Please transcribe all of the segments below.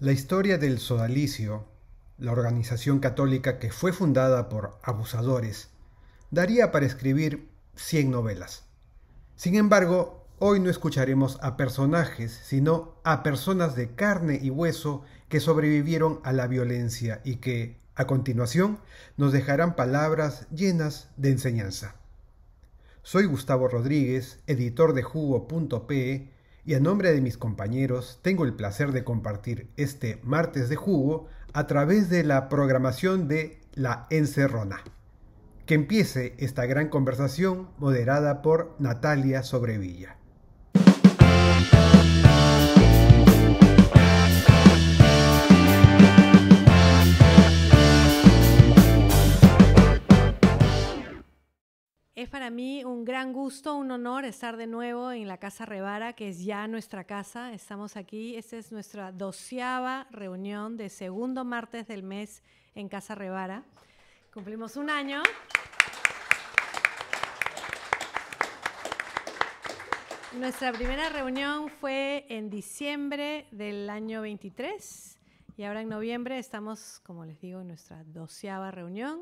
La historia del sodalicio, la organización católica que fue fundada por abusadores, daría para escribir 100 novelas. Sin embargo, hoy no escucharemos a personajes, sino a personas de carne y hueso que sobrevivieron a la violencia y que, a continuación, nos dejarán palabras llenas de enseñanza. Soy Gustavo Rodríguez, editor de jugo.pe y a nombre de mis compañeros tengo el placer de compartir este martes de jugo a través de la programación de La Encerrona. Que empiece esta gran conversación moderada por Natalia Sobrevilla. para mí un gran gusto, un honor estar de nuevo en la Casa Revara, que es ya nuestra casa. Estamos aquí, esta es nuestra doceava reunión de segundo martes del mes en Casa Revara. Cumplimos un año. Nuestra primera reunión fue en diciembre del año 23 y ahora en noviembre estamos, como les digo, en nuestra doceava reunión.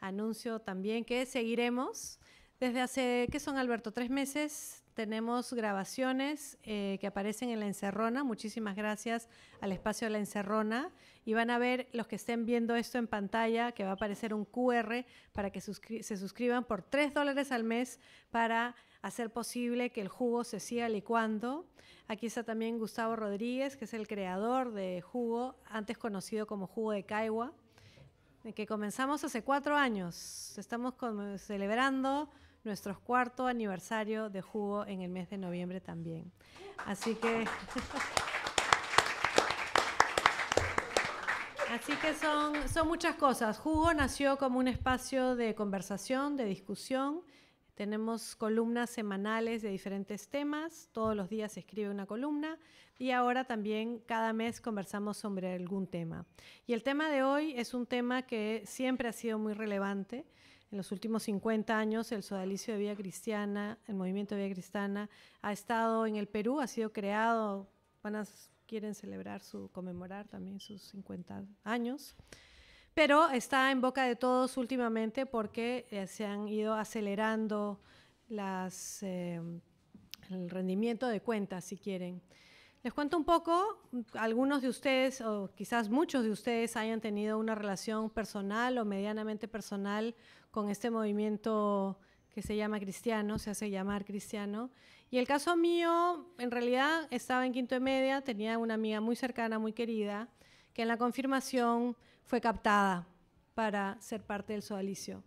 Anuncio también que seguiremos desde hace, ¿qué son Alberto? Tres meses tenemos grabaciones eh, que aparecen en La Encerrona. Muchísimas gracias al espacio de La Encerrona. Y van a ver los que estén viendo esto en pantalla, que va a aparecer un QR para que se suscriban por tres dólares al mes para hacer posible que el jugo se siga licuando. Aquí está también Gustavo Rodríguez, que es el creador de Jugo, antes conocido como Jugo de Caigua, que comenzamos hace cuatro años. Estamos celebrando nuestro cuarto aniversario de jugo en el mes de noviembre también. Así que... Así que son, son muchas cosas. Jugo nació como un espacio de conversación, de discusión. Tenemos columnas semanales de diferentes temas. Todos los días se escribe una columna. Y ahora también cada mes conversamos sobre algún tema. Y el tema de hoy es un tema que siempre ha sido muy relevante. En los últimos 50 años, el sodalicio de Vía Cristiana, el movimiento de Vía Cristiana, ha estado en el Perú, ha sido creado, van a, quieren celebrar su, conmemorar también sus 50 años, pero está en boca de todos últimamente porque eh, se han ido acelerando las, eh, el rendimiento de cuentas, si quieren. Les cuento un poco, algunos de ustedes, o quizás muchos de ustedes, hayan tenido una relación personal o medianamente personal con este movimiento que se llama cristiano, se hace llamar cristiano. Y el caso mío, en realidad estaba en quinto de media, tenía una amiga muy cercana, muy querida, que en la confirmación fue captada para ser parte del sodalicio.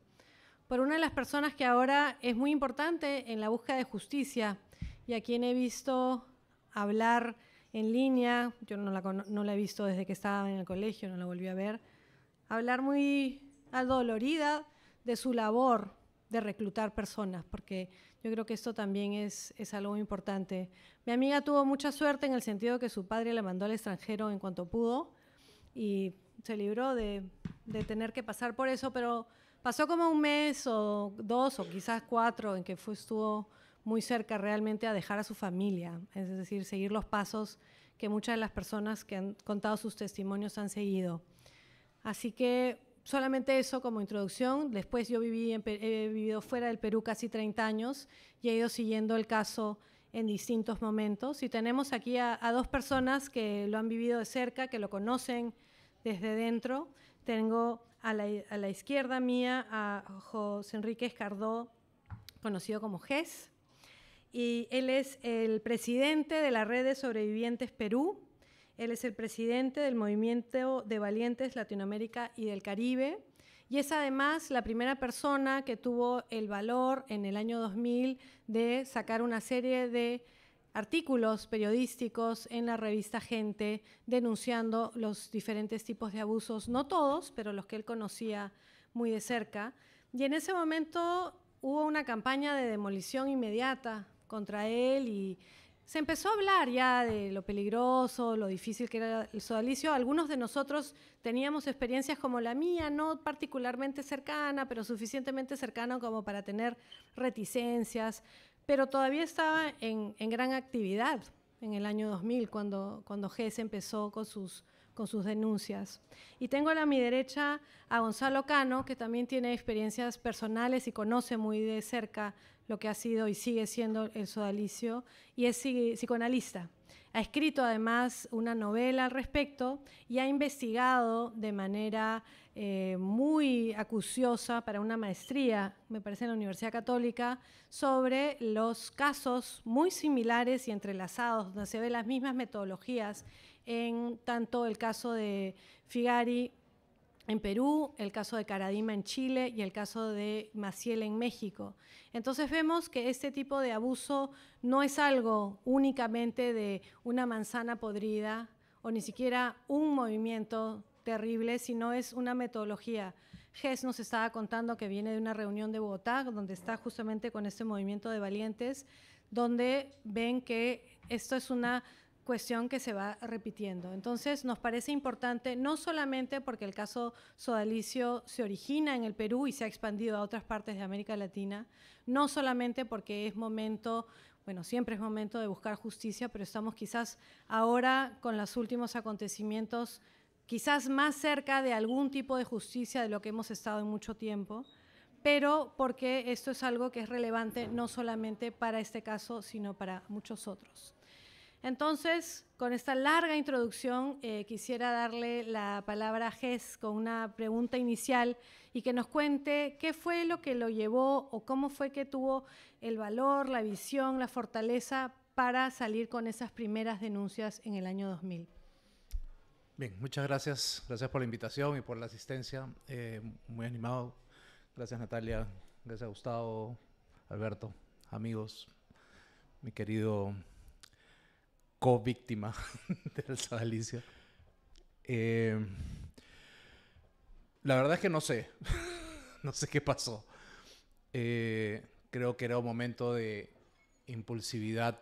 Por una de las personas que ahora es muy importante en la búsqueda de justicia y a quien he visto hablar en línea, yo no la, no la he visto desde que estaba en el colegio, no la volví a ver, hablar muy adolorida de su labor de reclutar personas, porque yo creo que esto también es, es algo importante. Mi amiga tuvo mucha suerte en el sentido que su padre la mandó al extranjero en cuanto pudo y se libró de, de tener que pasar por eso, pero pasó como un mes o dos o quizás cuatro en que fue, estuvo muy cerca realmente a dejar a su familia, es decir, seguir los pasos que muchas de las personas que han contado sus testimonios han seguido. Así que solamente eso como introducción. Después yo viví he vivido fuera del Perú casi 30 años y he ido siguiendo el caso en distintos momentos. Y tenemos aquí a, dos personas que lo han vivido de cerca, que lo conocen desde dentro. Tengo a la, a la izquierda mía a José Enrique Escardó, conocido como GES, y él es el presidente de la Red de Sobrevivientes Perú, él es el presidente del Movimiento de Valientes Latinoamérica y del Caribe y es además la primera persona que tuvo el valor en el año 2000 de sacar una serie de artículos periodísticos en la revista Gente denunciando los diferentes tipos de abusos, no todos, pero los que él conocía muy de cerca. Y en ese momento hubo una campaña de demolición inmediata contra él y se empezó a hablar ya de lo peligroso, lo difícil que era el sodalicio. Algunos de nosotros teníamos experiencias como la mía, no particularmente cercana, pero suficientemente cercana como para tener reticencias, pero todavía estaba en, en gran actividad en el año 2000 cuando, cuando GES empezó con sus con sus denuncias. Y tengo a mi derecha a Gonzalo Cano, que también tiene experiencias personales y conoce muy de cerca lo que ha sido y sigue siendo el sodalicio, y es psicoanalista. Ha escrito además una novela al respecto y ha investigado de manera eh, muy acuciosa para una maestría, me parece en la Universidad Católica, sobre los casos muy similares y entrelazados, donde se ven las mismas metodologías en tanto el caso de Figari en Perú, el caso de Caradima en Chile y el caso de Maciel en México. Entonces vemos que este tipo de abuso no es algo únicamente de una manzana podrida o ni siquiera un movimiento terrible, sino es una metodología. Gess nos estaba contando que viene de una reunión de Bogotá, donde está justamente con este movimiento de valientes, donde ven que esto es una cuestión que se va repitiendo. Entonces, nos parece importante, no solamente porque el caso sodalicio se origina en el Perú y se ha expandido a otras partes de América Latina, no solamente porque es momento, bueno, siempre es momento de buscar justicia, pero estamos quizás ahora con los últimos acontecimientos quizás más cerca de algún tipo de justicia de lo que hemos estado en mucho tiempo, pero porque esto es algo que es relevante no solamente para este caso, sino para muchos otros. Entonces, con esta larga introducción, eh, quisiera darle la palabra a Gess con una pregunta inicial y que nos cuente qué fue lo que lo llevó o cómo fue que tuvo el valor, la visión, la fortaleza para salir con esas primeras denuncias en el año 2000. Bien, muchas gracias. Gracias por la invitación y por la asistencia. Eh, muy animado. Gracias Natalia, gracias Gustavo, Alberto, amigos, mi querido co-víctima del sodalicio. Eh, la verdad es que no sé. no sé qué pasó. Eh, creo que era un momento de impulsividad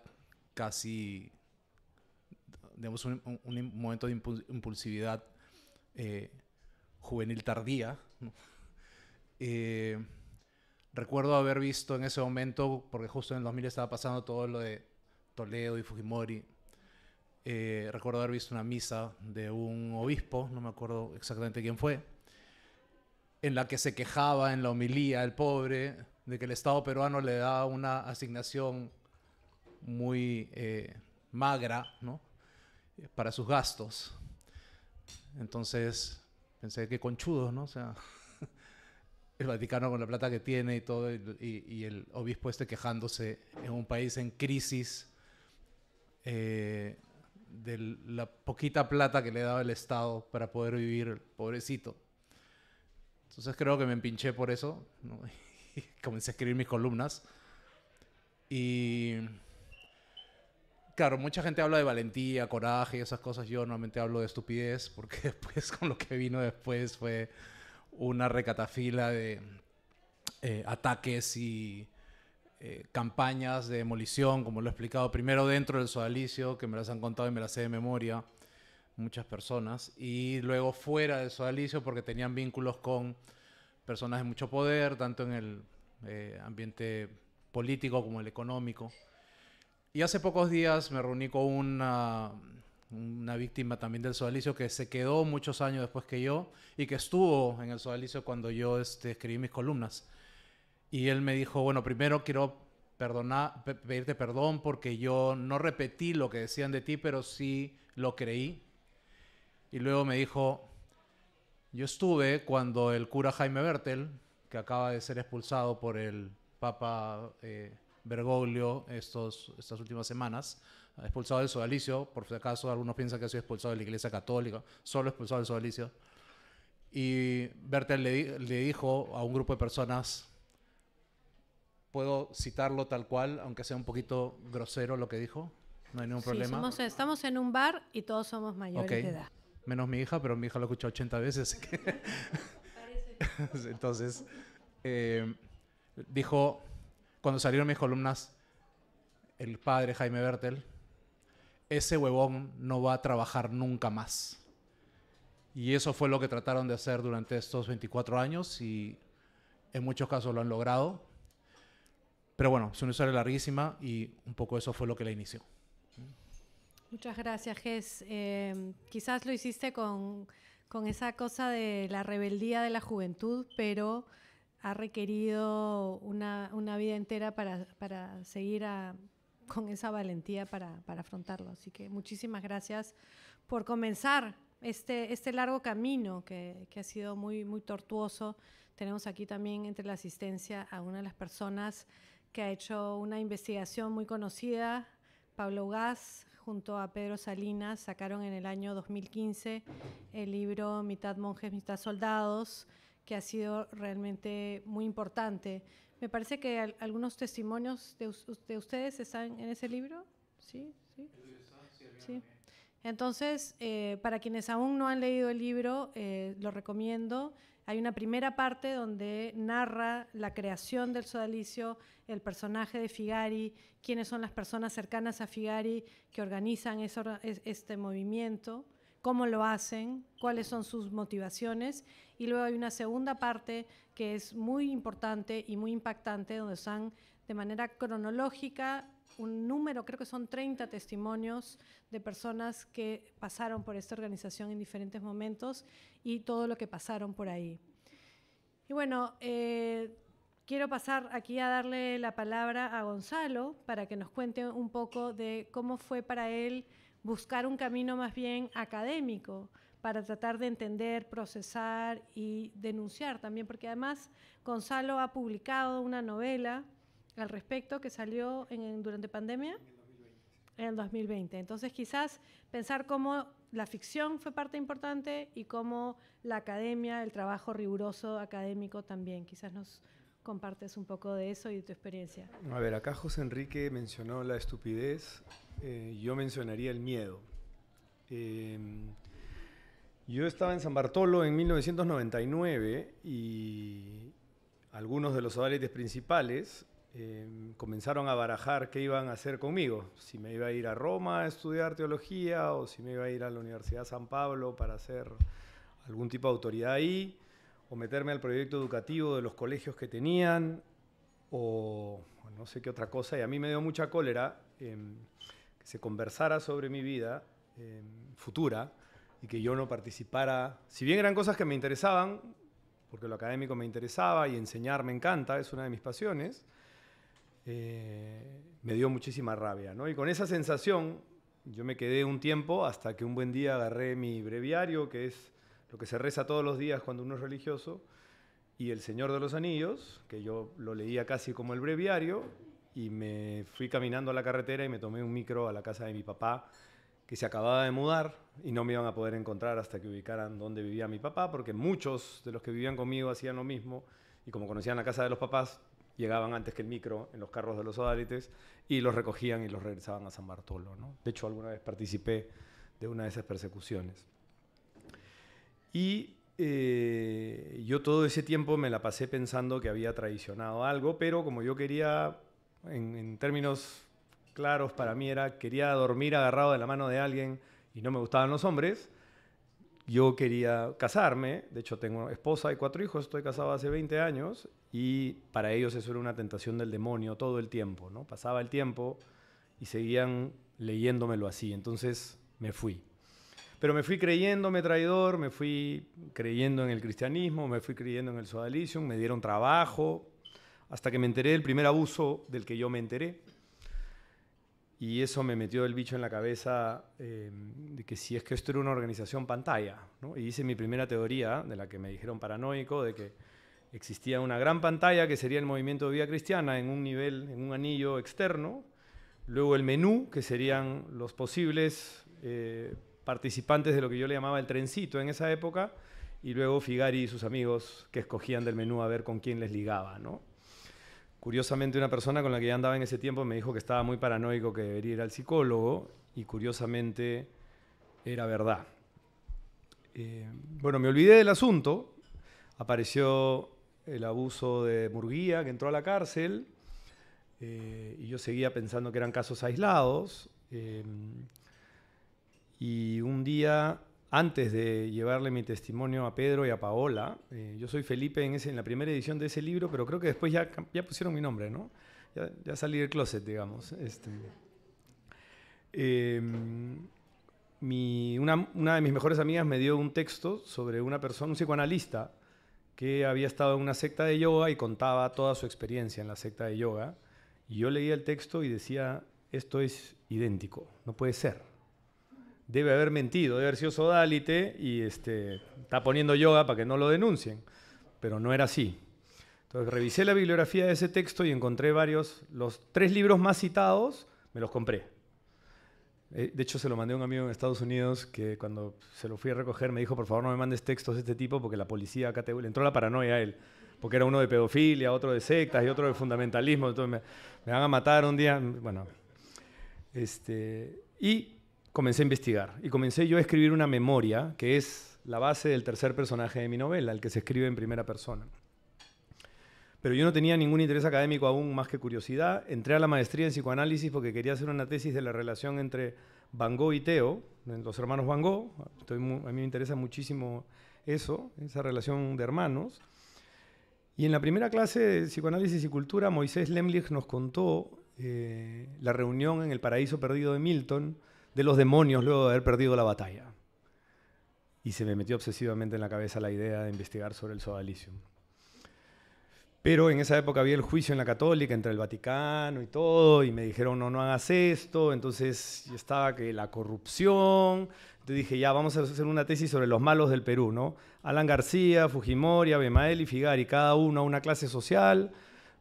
casi. Digamos, un, momento de impulsividad eh, juvenil tardía. recuerdo haber visto en ese momento, porque justo en el 2000 estaba pasando todo lo de Toledo y Fujimori, eh, recuerdo haber visto una misa de un obispo, no me acuerdo exactamente quién fue, en la que se quejaba en la homilía el pobre de que el Estado peruano le da una asignación muy eh, magra ¿no? para sus gastos. Entonces pensé que conchudos, ¿no? O sea, el Vaticano con la plata que tiene y todo, y, y el obispo este quejándose en un país en crisis. Eh, de la poquita plata que le daba el Estado para poder vivir, pobrecito. Entonces creo que me empinché por eso y comencé a escribir mis columnas. Y claro, mucha gente habla de valentía, coraje y esas cosas. Yo normalmente hablo de estupidez porque después con lo que vino después fue una recatafila de eh, ataques y eh, campañas de demolición, como lo he explicado, primero dentro del sodalicio, que me las han contado y me las sé de memoria muchas personas, y luego fuera del sodalicio porque tenían vínculos con personas de mucho poder, tanto en el eh, ambiente político como el económico. Y hace pocos días me reuní con una, una víctima también del sodalicio que se quedó muchos años después que yo y que estuvo en el sodalicio cuando yo este, escribí mis columnas. Y él me dijo, bueno, primero quiero pedirte perdón porque yo no repetí lo que decían de ti, pero sí lo creí. Y luego me dijo, yo estuve cuando el cura Jaime Bertel, que acaba de ser expulsado por el Papa eh, Bergoglio estos, estas últimas semanas, expulsado del sodalicio, por si acaso algunos piensan que ha sido expulsado de la Iglesia Católica, solo expulsado del sodalicio. Y Bertel le dijo a un grupo de personas, puedo citarlo tal cual, aunque sea un poquito grosero lo que dijo. No hay ningún problema. Somos, eh, estamos en un bar y todos somos mayores de edad. Menos mi hija, pero mi hija lo escuchado 80 veces. Entonces, eh, dijo, cuando salieron mis columnas, el padre Jaime Bertel, ese huevón no va a trabajar nunca más. Y eso fue lo que trataron de hacer durante estos 24 años y en muchos casos lo han logrado. Pero bueno, es una historia larguísima y un poco eso fue lo que la inició. Muchas gracias, Ges. Eh, quizás lo hiciste con, con esa cosa de la rebeldía de la juventud, pero ha requerido una, una vida entera para, para seguir con esa valentía para, para, afrontarlo. Así que muchísimas gracias por comenzar este, este largo camino que, que, ha sido muy, muy tortuoso. Tenemos aquí también entre la asistencia a una de las personas que ha hecho una investigación muy conocida. Pablo Gas junto a Pedro Salinas sacaron en el año 2015 el libro Mitad monjes, mitad soldados, que ha sido realmente muy importante. Me parece que algunos testimonios de, ustedes están en ese libro. Sí, sí. sí. Entonces, eh, para quienes aún no han leído el libro, eh, lo recomiendo. Hay una primera parte donde narra la creación del sodalicio, el personaje de Figari, quiénes son las personas cercanas a Figari que organizan este movimiento, cómo lo hacen, cuáles son sus motivaciones. Y luego hay una segunda parte que es muy importante y muy impactante, donde están de manera cronológica un número, creo que son 30 testimonios de personas que pasaron por esta organización en diferentes momentos y todo lo que pasaron por ahí. Y bueno, eh, quiero pasar aquí a darle la palabra a Gonzalo para que nos cuente un poco de cómo fue para él buscar un camino más bien académico para tratar de entender, procesar y denunciar también, porque además Gonzalo ha publicado una novela al respecto que salió en, durante pandemia. En el, 2020, en Entonces, quizás pensar cómo la ficción fue parte importante y cómo la academia, el trabajo riguroso académico también. Quizás nos compartes un poco de eso y de tu experiencia. A ver, acá José Enrique mencionó la estupidez, eh, yo mencionaría el miedo. Em, yo estaba en San Bartolo en 1999 y algunos de los satélites principales Em, comenzaron a barajar qué iban a hacer conmigo, si me iba a ir a Roma a estudiar teología o si me iba a ir a la Universidad San Pablo para hacer algún tipo de autoridad ahí, o meterme al proyecto educativo de los colegios que tenían, o no sé qué otra cosa, y a mí me dio mucha cólera em, que se conversara sobre mi vida em, futura y que yo no participara, si bien eran cosas que me interesaban, porque lo académico me interesaba y enseñar me encanta, es una de mis pasiones, eh, me dio muchísima rabia, ¿no? Y con esa sensación yo me quedé un tiempo hasta que un buen día agarré mi breviario, que es lo que se reza todos los días cuando uno es religioso, y El Señor de los Anillos, que yo lo leía casi como el breviario, y me fui caminando a la carretera y me tomé un micro a la casa de mi papá, que se acababa de mudar y no me iban a poder encontrar hasta que ubicaran dónde vivía mi papá, porque muchos de los que vivían conmigo hacían lo mismo, y como conocían la casa de los papás, llegaban antes que el micro en los carros de los odalites y los recogían y los regresaban a San Bartolo. De hecho, alguna vez participé de una de esas persecuciones. Y eh, yo todo ese tiempo me la pasé pensando que había traicionado algo, pero como yo quería, en, en términos claros para mí era, quería dormir agarrado de la mano de alguien y no me gustaban los hombres, yo quería casarme, de hecho tengo esposa y cuatro hijos, estoy casado hace 20 años y para ellos eso era una tentación del demonio todo el tiempo, ¿no? Pasaba el tiempo y seguían leyéndomelo así, entonces me fui. Pero me fui creyéndome traidor, me fui creyendo en el cristianismo, me fui creyendo en el sodalicium, me dieron trabajo, hasta que me enteré del primer abuso del que yo me enteré y eso me metió el bicho en la cabeza eh, de que si es que esto era una organización pantalla, ¿no? Y hice mi primera teoría, de la que me dijeron paranoico, de que existía una gran pantalla que sería el movimiento de vida cristiana en un nivel, en un anillo externo, luego el menú, que serían los posibles eh, participantes de lo que yo le llamaba el trencito en esa época, y luego Figari y sus amigos que escogían del menú a ver con quién les ligaba, ¿no? Curiosamente, una persona con la que ya andaba en ese tiempo me dijo que estaba muy paranoico, que debería ir al psicólogo, y curiosamente era verdad. Eh, bueno, me olvidé del asunto. Apareció el abuso de Murguía, que entró a la cárcel, eh, y yo seguía pensando que eran casos aislados. Eh, y un día antes de llevarle mi testimonio a Pedro y a Paola, eh, yo soy Felipe en, ese, en la primera edición de ese libro, pero creo que después ya, pusieron mi nombre, ¿no? Ya, salí del closet, digamos. Este. Em, una, una, de mis mejores amigas me dio un texto sobre una persona, un psicoanalista, que había estado en una secta de yoga y contaba toda su experiencia en la secta de yoga. Y yo leía el texto y decía, esto es idéntico, no puede ser debe haber mentido, debe haber sido sodalite y este, está poniendo yoga para que no lo denuncien. Pero no era así. Entonces revisé la bibliografía de ese texto y encontré varios, los tres libros más citados, me los compré. Eh, de hecho, se lo mandé a un amigo en Estados Unidos que cuando se lo fui a recoger me dijo, por favor, no me mandes textos de este tipo porque la policía acá te... Le entró la paranoia a él, porque era uno de pedofilia, otro de sectas y otro de fundamentalismo. Entonces me, van a matar un día. Bueno. Este, y comencé a investigar y comencé yo a escribir una memoria que es la base del tercer personaje de mi novela, el que se escribe en primera persona. Pero yo no tenía ningún interés académico aún más que curiosidad. Entré a la maestría en psicoanálisis porque quería hacer una tesis de la relación entre Van Gogh y Teo, los hermanos Van Gogh. a mí me interesa muchísimo eso, esa relación de hermanos. Y en la primera clase de psicoanálisis y cultura, Moisés Lemlich nos contó eh, la reunión en el Paraíso Perdido de Milton, de los demonios luego de haber perdido la batalla. Y se me metió obsesivamente en la cabeza la idea de investigar sobre el sodalicio Pero en esa época había el juicio en la católica entre el Vaticano y todo, y me dijeron, no, no hagas esto, entonces estaba que la corrupción, entonces dije, ya, vamos a hacer una tesis sobre los malos del Perú, ¿no? Alan García, Fujimori, Abemael y Figari, cada uno a una clase social,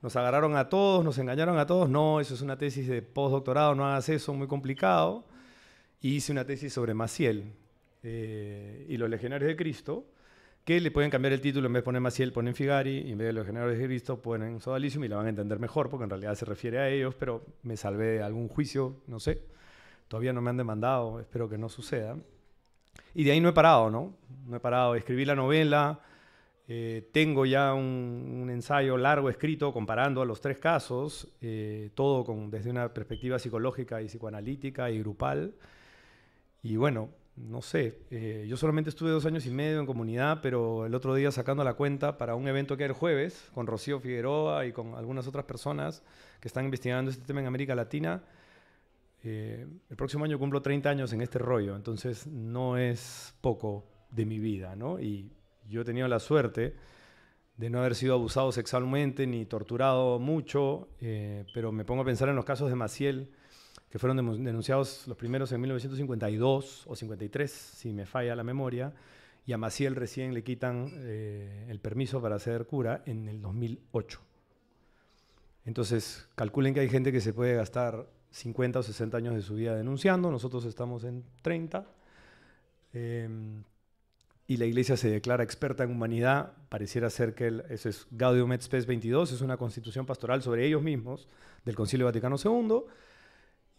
nos agarraron a todos, nos engañaron a todos, no, eso es una tesis de postdoctorado, no hagas eso, muy complicado hice una tesis sobre Maciel eh, y los legionarios de Cristo, que le pueden cambiar el título, en vez de poner Maciel ponen Figari, y en vez de los legionarios de Cristo ponen Sodalicio, y la van a entender mejor, porque en realidad se refiere a ellos, pero me salvé de algún juicio, no sé. Todavía no me han demandado, espero que no suceda. Y de ahí no he parado, ¿no? No he parado. Escribí la novela, eh, tengo ya un, ensayo largo escrito comparando a los tres casos, eh, todo con, desde una perspectiva psicológica y psicoanalítica y grupal. Y bueno, no sé, eh, yo solamente estuve dos años y medio en comunidad, pero el otro día sacando la cuenta para un evento que hay el jueves, con Rocío Figueroa y con algunas otras personas que están investigando este tema en América Latina, eh, el próximo año cumplo 30 años en este rollo, entonces no es poco de mi vida, ¿no? Y yo he tenido la suerte de no haber sido abusado sexualmente ni torturado mucho, eh, pero me pongo a pensar en los casos de Maciel que fueron denunciados los primeros en 1952 o 53, si me falla la memoria, y a Maciel recién le quitan eh, el permiso para ser cura en el 2008. Entonces, calculen que hay gente que se puede gastar 50 o 60 años de su vida denunciando, nosotros estamos en 30, em, y la Iglesia se declara experta en humanidad, pareciera ser que el, eso es Gaudium et Spes 22, es una constitución pastoral sobre ellos mismos del Concilio Vaticano II,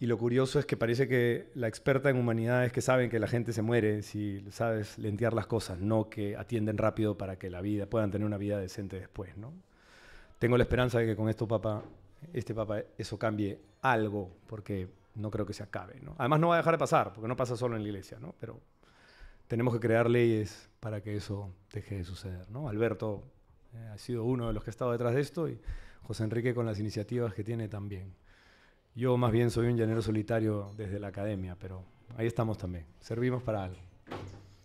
y lo curioso es que parece que la experta en humanidades que saben que la gente se muere si sabes lentear las cosas, no que atienden rápido para que la vida puedan tener una vida decente después, ¿no? Tengo la esperanza de que con esto papá, este Papa eso cambie algo, porque no creo que se acabe, ¿no? Además no va a dejar de pasar, porque no pasa solo en la iglesia, ¿no? Pero tenemos que crear leyes para que eso deje de suceder, ¿no? Alberto eh, ha sido uno de los que ha estado detrás de esto y José Enrique con las iniciativas que tiene también. Yo más bien soy un llanero solitario desde la academia, pero ahí estamos también. Servimos para algo.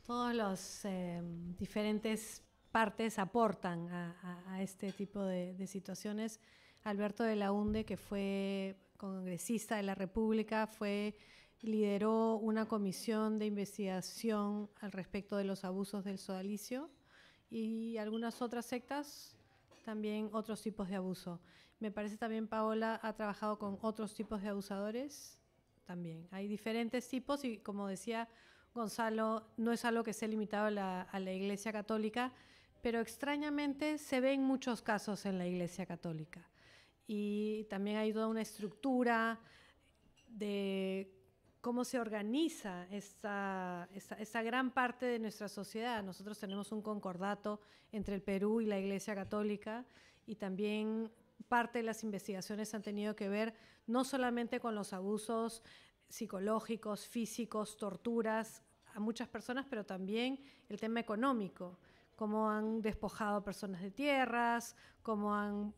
Todos las em, diferentes partes aportan a, este tipo de, situaciones. Alberto de la UNDE, que fue congresista de la República, fue lideró una comisión de investigación al respecto de los abusos del sodalicio y algunas otras sectas también otros tipos de abuso. Me parece también Paola ha trabajado con otros tipos de abusadores también. Hay diferentes tipos y como decía Gonzalo, no es algo que esté limitado a la, Iglesia Católica, pero extrañamente se ven muchos casos en la Iglesia Católica. Y también hay toda una estructura de cómo se organiza esta, gran parte de nuestra sociedad. Nosotros tenemos un concordato entre el Perú y la Iglesia Católica y también parte de las investigaciones han tenido que ver no solamente con los abusos psicológicos, físicos, torturas a muchas personas, pero también el tema económico, cómo han despojado personas de tierras, cómo han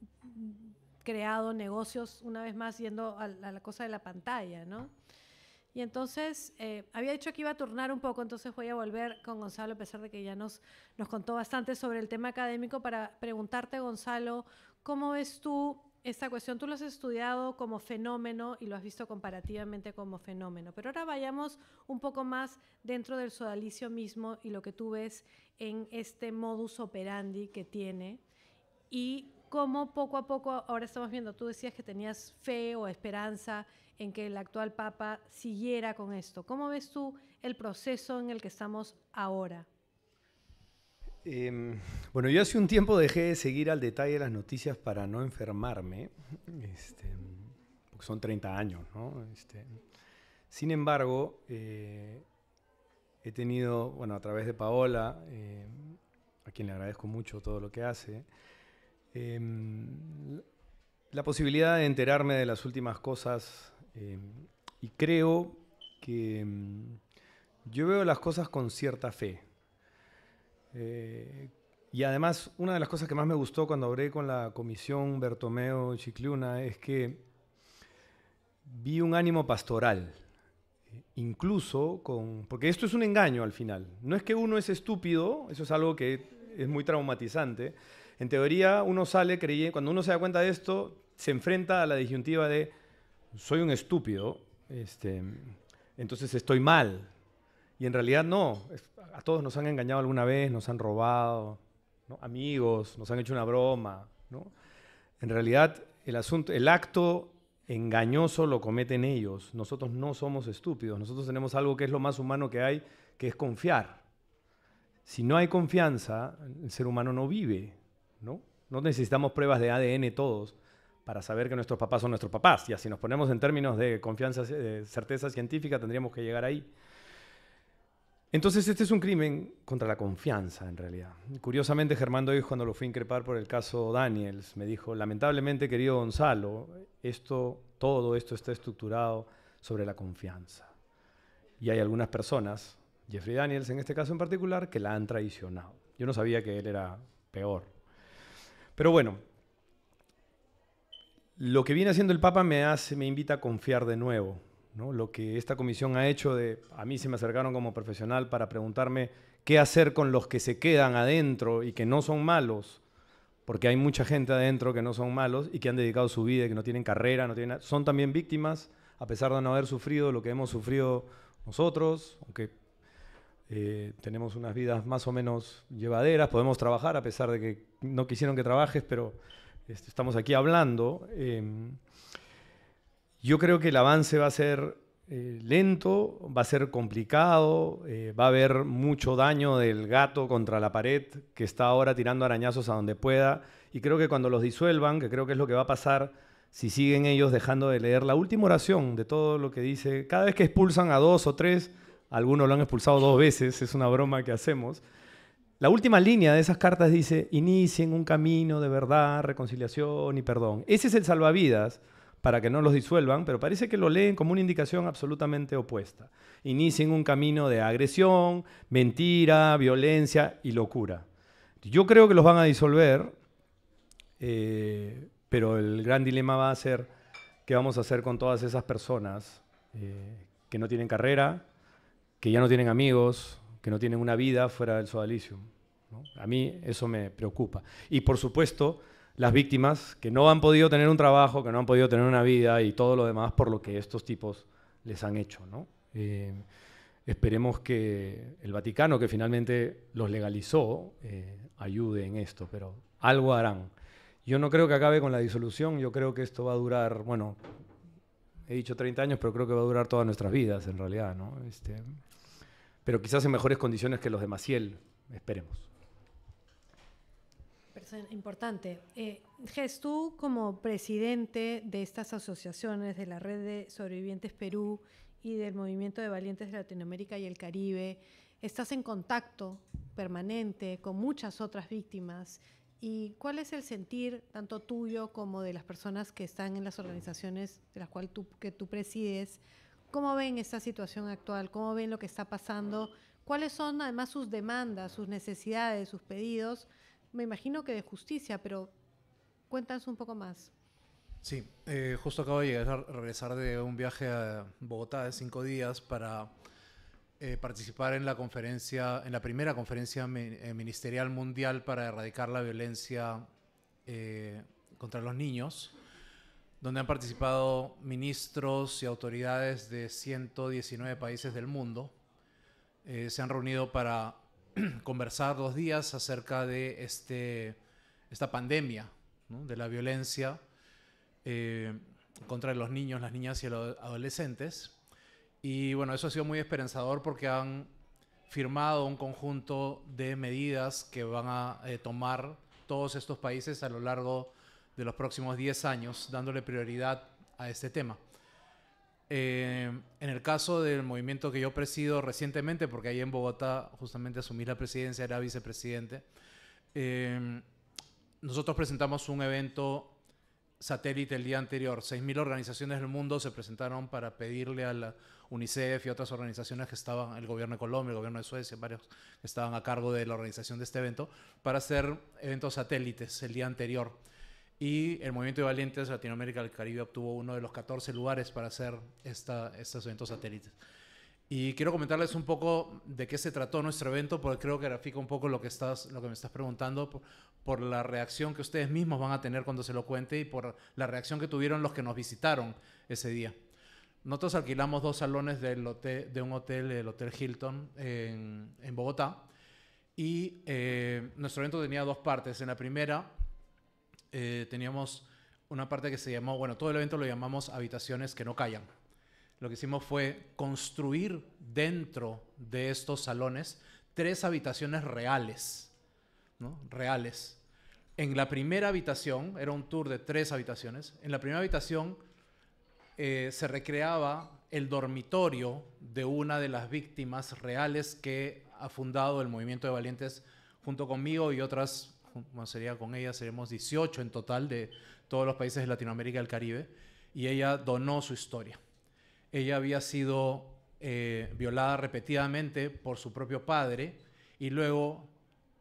creado negocios, una vez más yendo a, la cosa de la pantalla, ¿no? Y entonces, eh, había dicho que iba a turnar un poco, entonces voy a volver con Gonzalo, a pesar de que ya nos, nos contó bastante sobre el tema académico, para preguntarte, Gonzalo, ¿Cómo ves tú esta cuestión? Tú lo has estudiado como fenómeno y lo has visto comparativamente como fenómeno, pero ahora vayamos un poco más dentro del sodalicio mismo y lo que tú ves en este modus operandi que tiene y cómo poco a poco, ahora estamos viendo, tú decías que tenías fe o esperanza en que el actual Papa siguiera con esto. ¿Cómo ves tú el proceso en el que estamos ahora? Em, bueno, yo hace un tiempo dejé de seguir al detalle las noticias para no enfermarme, este, porque son 30 años, ¿no? Este, sin embargo, eh, he tenido, bueno, a través de Paola, eh, a quien le agradezco mucho todo lo que hace, em, la posibilidad de enterarme de las últimas cosas em, y creo que yo veo las cosas con cierta fe. Eh, y además, una de las cosas que más me gustó cuando hablé con la comisión Bertomeo Chicluna es que vi un ánimo pastoral, incluso con... Porque esto es un engaño al final. No es que uno es estúpido, eso es algo que es muy traumatizante. En teoría, uno sale creyendo, cuando uno se da cuenta de esto, se enfrenta a la disyuntiva de soy un estúpido, este, entonces estoy mal, y en realidad no, a todos nos han engañado alguna vez, nos han robado, amigos, nos han hecho una broma. ¿no? En realidad el asunto, el acto engañoso lo cometen ellos. Nosotros no somos estúpidos, nosotros tenemos algo que es lo más humano que hay, que es confiar. Si no hay confianza, el ser humano no vive, ¿no? No necesitamos pruebas de ADN todos para saber que nuestros papás son nuestros papás. Y así nos ponemos en términos de confianza, de eh, certeza científica, tendríamos que llegar ahí. Entonces este es un crimen contra la confianza en realidad. Curiosamente Germán Doy cuando lo fui a increpar por el caso Daniels me dijo, lamentablemente querido Gonzalo, esto, todo esto está estructurado sobre la confianza. Y hay algunas personas, Jeffrey Daniels en este caso en particular, que la han traicionado. Yo no sabía que él era peor. Pero bueno, lo que viene haciendo el Papa me hace, me invita a confiar de nuevo lo que esta comisión ha hecho de, a mí se me acercaron como profesional para preguntarme qué hacer con los que se quedan adentro y que no son malos, porque hay mucha gente adentro que no son malos y que han dedicado su vida, y que no tienen carrera, no tienen, son también víctimas, a pesar de no haber sufrido lo que hemos sufrido nosotros, aunque eh, tenemos unas vidas más o menos llevaderas, podemos trabajar a pesar de que no quisieron que trabajes, pero este, estamos aquí hablando. Em, yo creo que el avance va a ser eh, lento, va a ser complicado, eh, va a haber mucho daño del gato contra la pared que está ahora tirando arañazos a donde pueda y creo que cuando los disuelvan, que creo que es lo que va a pasar si siguen ellos dejando de leer la última oración de todo lo que dice, cada vez que expulsan a dos o tres, algunos lo han expulsado dos veces, es una broma que hacemos, la última línea de esas cartas dice, inicien un camino de verdad, reconciliación y perdón. Ese es el salvavidas para que no los disuelvan, pero parece que lo leen como una indicación absolutamente opuesta. Inicien un camino de agresión, mentira, violencia y locura. Yo creo que los van a disolver, eh, pero el gran dilema va a ser qué vamos a hacer con todas esas personas eh, que no tienen carrera, que ya no tienen amigos, que no tienen una vida fuera del sodalicio. A mí eso me preocupa. Y por supuesto, las víctimas que no han podido tener un trabajo, que no han podido tener una vida y todo lo demás por lo que estos tipos les han hecho. Eh, esperemos que el Vaticano, que finalmente los legalizó, eh, ayude en esto, pero algo harán. Yo no creo que acabe con la disolución, yo creo que esto va a durar, bueno, he dicho 30 años, pero creo que va a durar todas nuestras vidas en realidad, ¿no? Este, pero quizás en mejores condiciones que los de Maciel, esperemos es importante. Eh, tú como presidente de estas asociaciones, de la Red de Sobrevivientes Perú y del Movimiento de Valientes de Latinoamérica y el Caribe, estás en contacto permanente con muchas otras víctimas. ¿Y cuál es el sentir tanto tuyo como de las personas que están en las organizaciones de las cuales tú, que tú presides? ¿Cómo ven esta situación actual? ¿Cómo ven lo que está pasando? ¿Cuáles son además sus demandas, sus necesidades, sus pedidos me imagino que de justicia, pero cuéntanos un poco más. Sí, eh, justo acabo de regresar de un viaje a Bogotá de cinco días para eh, participar en la conferencia, en la primera conferencia eh, ministerial mundial para erradicar la violencia contra los niños, donde han participado ministros y autoridades de 119 países del mundo. se han reunido para conversar dos días acerca de este, esta pandemia, de la violencia eh, contra los niños, las niñas y los adolescentes. Y bueno, eso ha sido muy esperanzador porque han firmado un conjunto de medidas que van a eh, tomar todos estos países a lo largo de los próximos 10 años, dándole prioridad a este tema. Eh, en el caso del movimiento que yo presido recientemente, porque ahí en Bogotá justamente asumí la presidencia, era vicepresidente, eh, nosotros presentamos un evento satélite el día anterior. 6.000 organizaciones del mundo se presentaron para pedirle a la UNICEF y otras organizaciones que estaban, el gobierno de Colombia, el gobierno de Suecia, varios que estaban a cargo de la organización de este evento, para hacer eventos satélites el día anterior. Y el Movimiento de Valientes Latinoamérica del Caribe obtuvo uno de los 14 lugares para hacer esta, estos eventos satélites. Y quiero comentarles un poco de qué se trató nuestro evento, porque creo que grafica un poco lo que, estás, lo que me estás preguntando, por, la reacción que ustedes mismos van a tener cuando se lo cuente y por la reacción que tuvieron los que nos visitaron ese día. Nosotros alquilamos dos salones del de un hotel, el Hotel Hilton, en, Bogotá, y eh, nuestro evento tenía dos partes. En la primera, eh, teníamos una parte que se llamó, bueno, todo el evento lo llamamos habitaciones que no callan. Lo que hicimos fue construir dentro de estos salones tres habitaciones reales, Reales. En la primera habitación, era un tour de tres habitaciones, en la primera habitación eh, se recreaba el dormitorio de una de las víctimas reales que ha fundado el movimiento de valientes junto conmigo y otras sería con ella, seremos 18 en total de todos los países de Latinoamérica y el Caribe, y ella donó su historia. Ella había sido eh, violada repetidamente por su propio padre y luego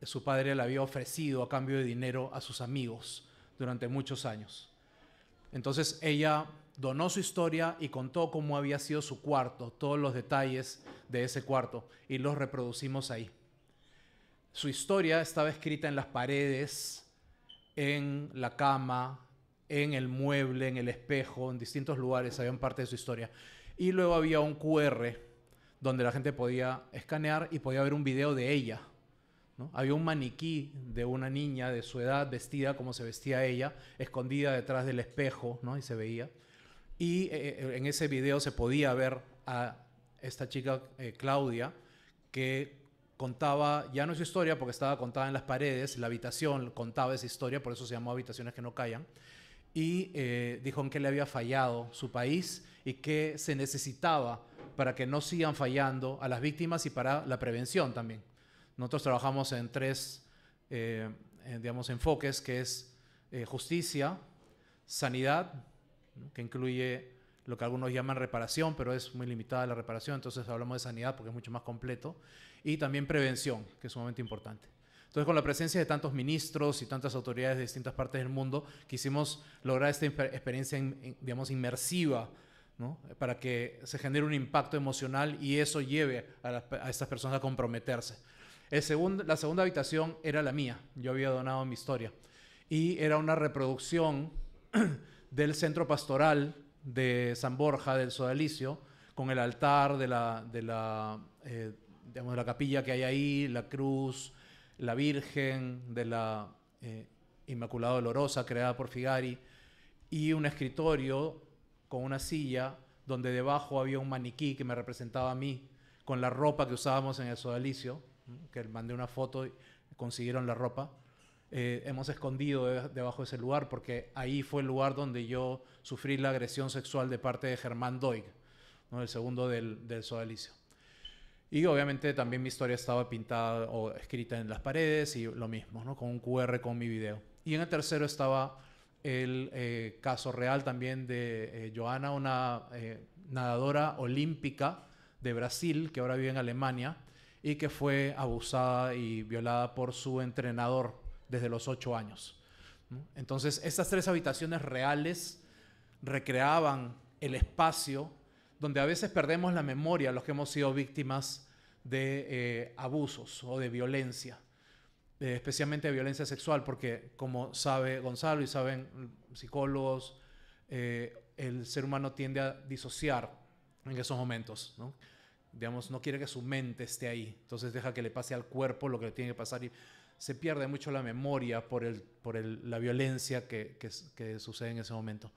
su padre la había ofrecido a cambio de dinero a sus amigos durante muchos años. Entonces ella donó su historia y contó cómo había sido su cuarto, todos los detalles de ese cuarto, y los reproducimos ahí. Su historia estaba escrita en las paredes, en la cama, en el mueble, en el espejo, en distintos lugares, había parte de su historia. Y luego había un QR donde la gente podía escanear y podía ver un video de ella. Había un maniquí de una niña de su edad vestida como se vestía ella, escondida detrás del espejo, ¿no? y se veía. Y eh, eh, en ese video se podía ver a esta chica, eh, Claudia, que contaba, ya no es historia porque estaba contada en las paredes, la habitación contaba esa historia, por eso se llamó Habitaciones que no callan, y eh, dijo en qué le había fallado su país y qué se necesitaba para que no sigan fallando a las víctimas y para la prevención también. Nosotros trabajamos en tres, eh, digamos, enfoques, que es eh, justicia, sanidad, que incluye lo que algunos llaman reparación, pero es muy limitada la reparación, entonces hablamos de sanidad porque es mucho más completo, y también prevención, que es sumamente importante. Entonces, con la presencia de tantos ministros y tantas autoridades de distintas partes del mundo, quisimos lograr esta experiencia, digamos, inmersiva, ¿no? para que se genere un impacto emocional y eso lleve a, estas personas a comprometerse. El segundo, la segunda habitación era la mía, yo había donado mi historia, y era una reproducción del centro pastoral de San Borja del Sodalicio, con el altar de la, de la, eh, la capilla que hay ahí, la cruz, la Virgen de la eh, Inmaculada Dolorosa creada por Figari, y un escritorio con una silla donde debajo había un maniquí que me representaba a mí con la ropa que usábamos en el sodalicio, que mandé una foto y consiguieron la ropa. Eh, hemos escondido debajo de ese lugar porque ahí fue el lugar donde yo sufrí la agresión sexual de parte de Germán Doig, ¿no? el segundo del, del sodalicio. Y obviamente también mi historia estaba pintada o escrita en las paredes y lo mismo, ¿no? con un QR con mi video. Y en el tercero estaba el eh, caso real también de eh, Joana, una nadadora olímpica de Brasil que ahora vive en Alemania y que fue abusada y violada por su entrenador desde los ocho años. Entonces, estas tres habitaciones reales recreaban el espacio donde a veces perdemos la memoria los que hemos sido víctimas de eh, abusos o de violencia, eh, especialmente de violencia sexual, porque como sabe Gonzalo y saben psicólogos, eh, el ser humano tiende a disociar en esos momentos, Digamos, no quiere que su mente esté ahí, entonces deja que le pase al cuerpo lo que le tiene que pasar y se pierde mucho la memoria por, el, por la violencia que, sucede en ese momento.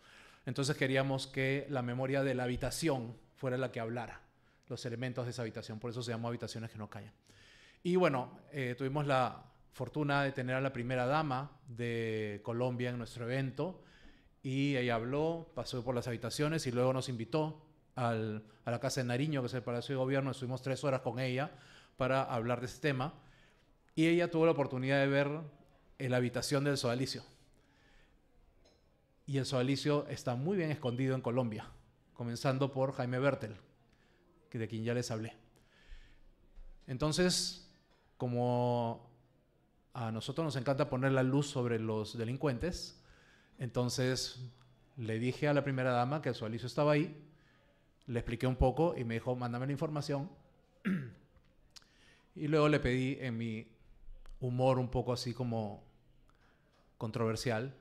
Entonces queríamos que la memoria de la habitación fuera la que hablara, los elementos de esa habitación, por eso se llama habitaciones que no callan. Y bueno, eh, tuvimos la fortuna de tener a la primera dama de Colombia en nuestro evento y ella habló, pasó por las habitaciones y luego nos invitó a la Casa de Nariño, que es el Palacio de Gobierno, estuvimos tres horas con ella para hablar de ese tema y ella tuvo la oportunidad de ver la habitación del sodalicio. Y el sodalicio está muy bien escondido en Colombia, comenzando por Jaime Bertel, de quien ya les hablé. Entonces, como a nosotros nos encanta poner la luz sobre los delincuentes, entonces le dije a la primera dama que el sodalicio estaba ahí, le expliqué un poco y me dijo, mándame la información. y luego le pedí en mi humor un poco así como controversial,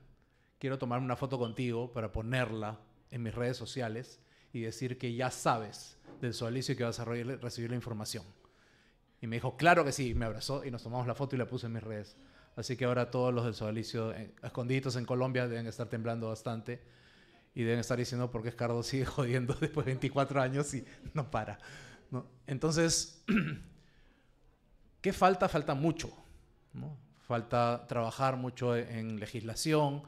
quiero tomarme una foto contigo para ponerla en mis redes sociales y decir que ya sabes del solicio que vas a recibir la información. Y me dijo, claro que sí, me abrazó y nos tomamos la foto y la puse en mis redes. Así que ahora todos los del solicio eh, escondidos en Colombia deben estar temblando bastante y deben estar diciendo por qué Escardo sigue jodiendo después de 24 años y no para. Entonces, ¿qué falta? Falta mucho. Falta trabajar mucho en legislación,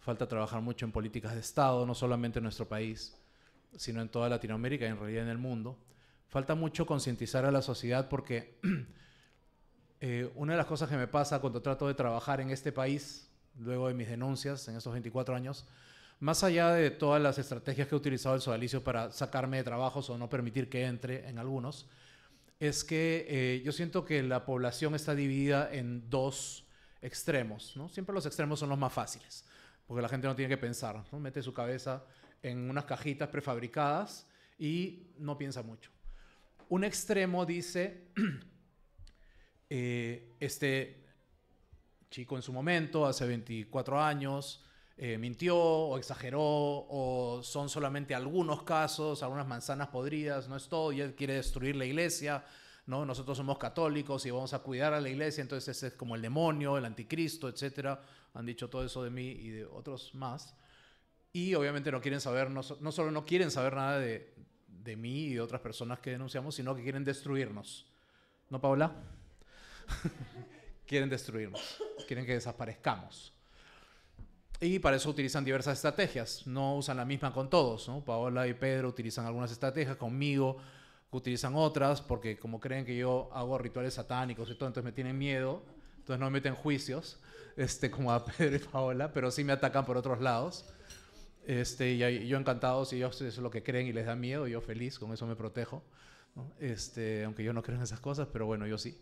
falta trabajar mucho en políticas de Estado, no solamente en nuestro país, sino en toda Latinoamérica y en realidad en el mundo. Falta mucho concientizar a la sociedad porque eh, una de las cosas que me pasa cuando trato de trabajar en este país, luego de mis denuncias en estos 24 años, más allá de todas las estrategias que he utilizado el sodalicio para sacarme de trabajos o no permitir que entre en algunos, es que eh, yo siento que la población está dividida en dos extremos, ¿no? Siempre los extremos son los más fáciles, porque la gente no tiene que pensar, ¿no? Mete su cabeza en unas cajitas prefabricadas y no piensa mucho. Un extremo dice, eh, este chico en su momento, hace 24 años, eh, mintió o exageró o son solamente algunos casos, algunas manzanas podridas, no es todo, y él quiere destruir la iglesia, ¿no? Nosotros somos católicos y vamos a cuidar a la iglesia, entonces ese es como el demonio, el anticristo, etcétera. Han dicho todo eso de mí y de otros más. Y obviamente no quieren saber, no, solo no quieren saber nada de, de mí y de otras personas que denunciamos, sino que quieren destruirnos. ¿No, Paula? quieren destruirnos, quieren que desaparezcamos. Y para eso utilizan diversas estrategias. No usan la misma con todos. ¿no? Paola y Pedro utilizan algunas estrategias, conmigo utilizan otras, porque como creen que yo hago rituales satánicos y todo, entonces me tienen miedo. Entonces no me meten juicios, este, como a Pedro y Paola, pero sí me atacan por otros lados. Este, y yo encantado, si ellos es lo que creen y les da miedo, yo feliz, con eso me protejo. Este, aunque yo no creo en esas cosas, pero bueno, yo sí.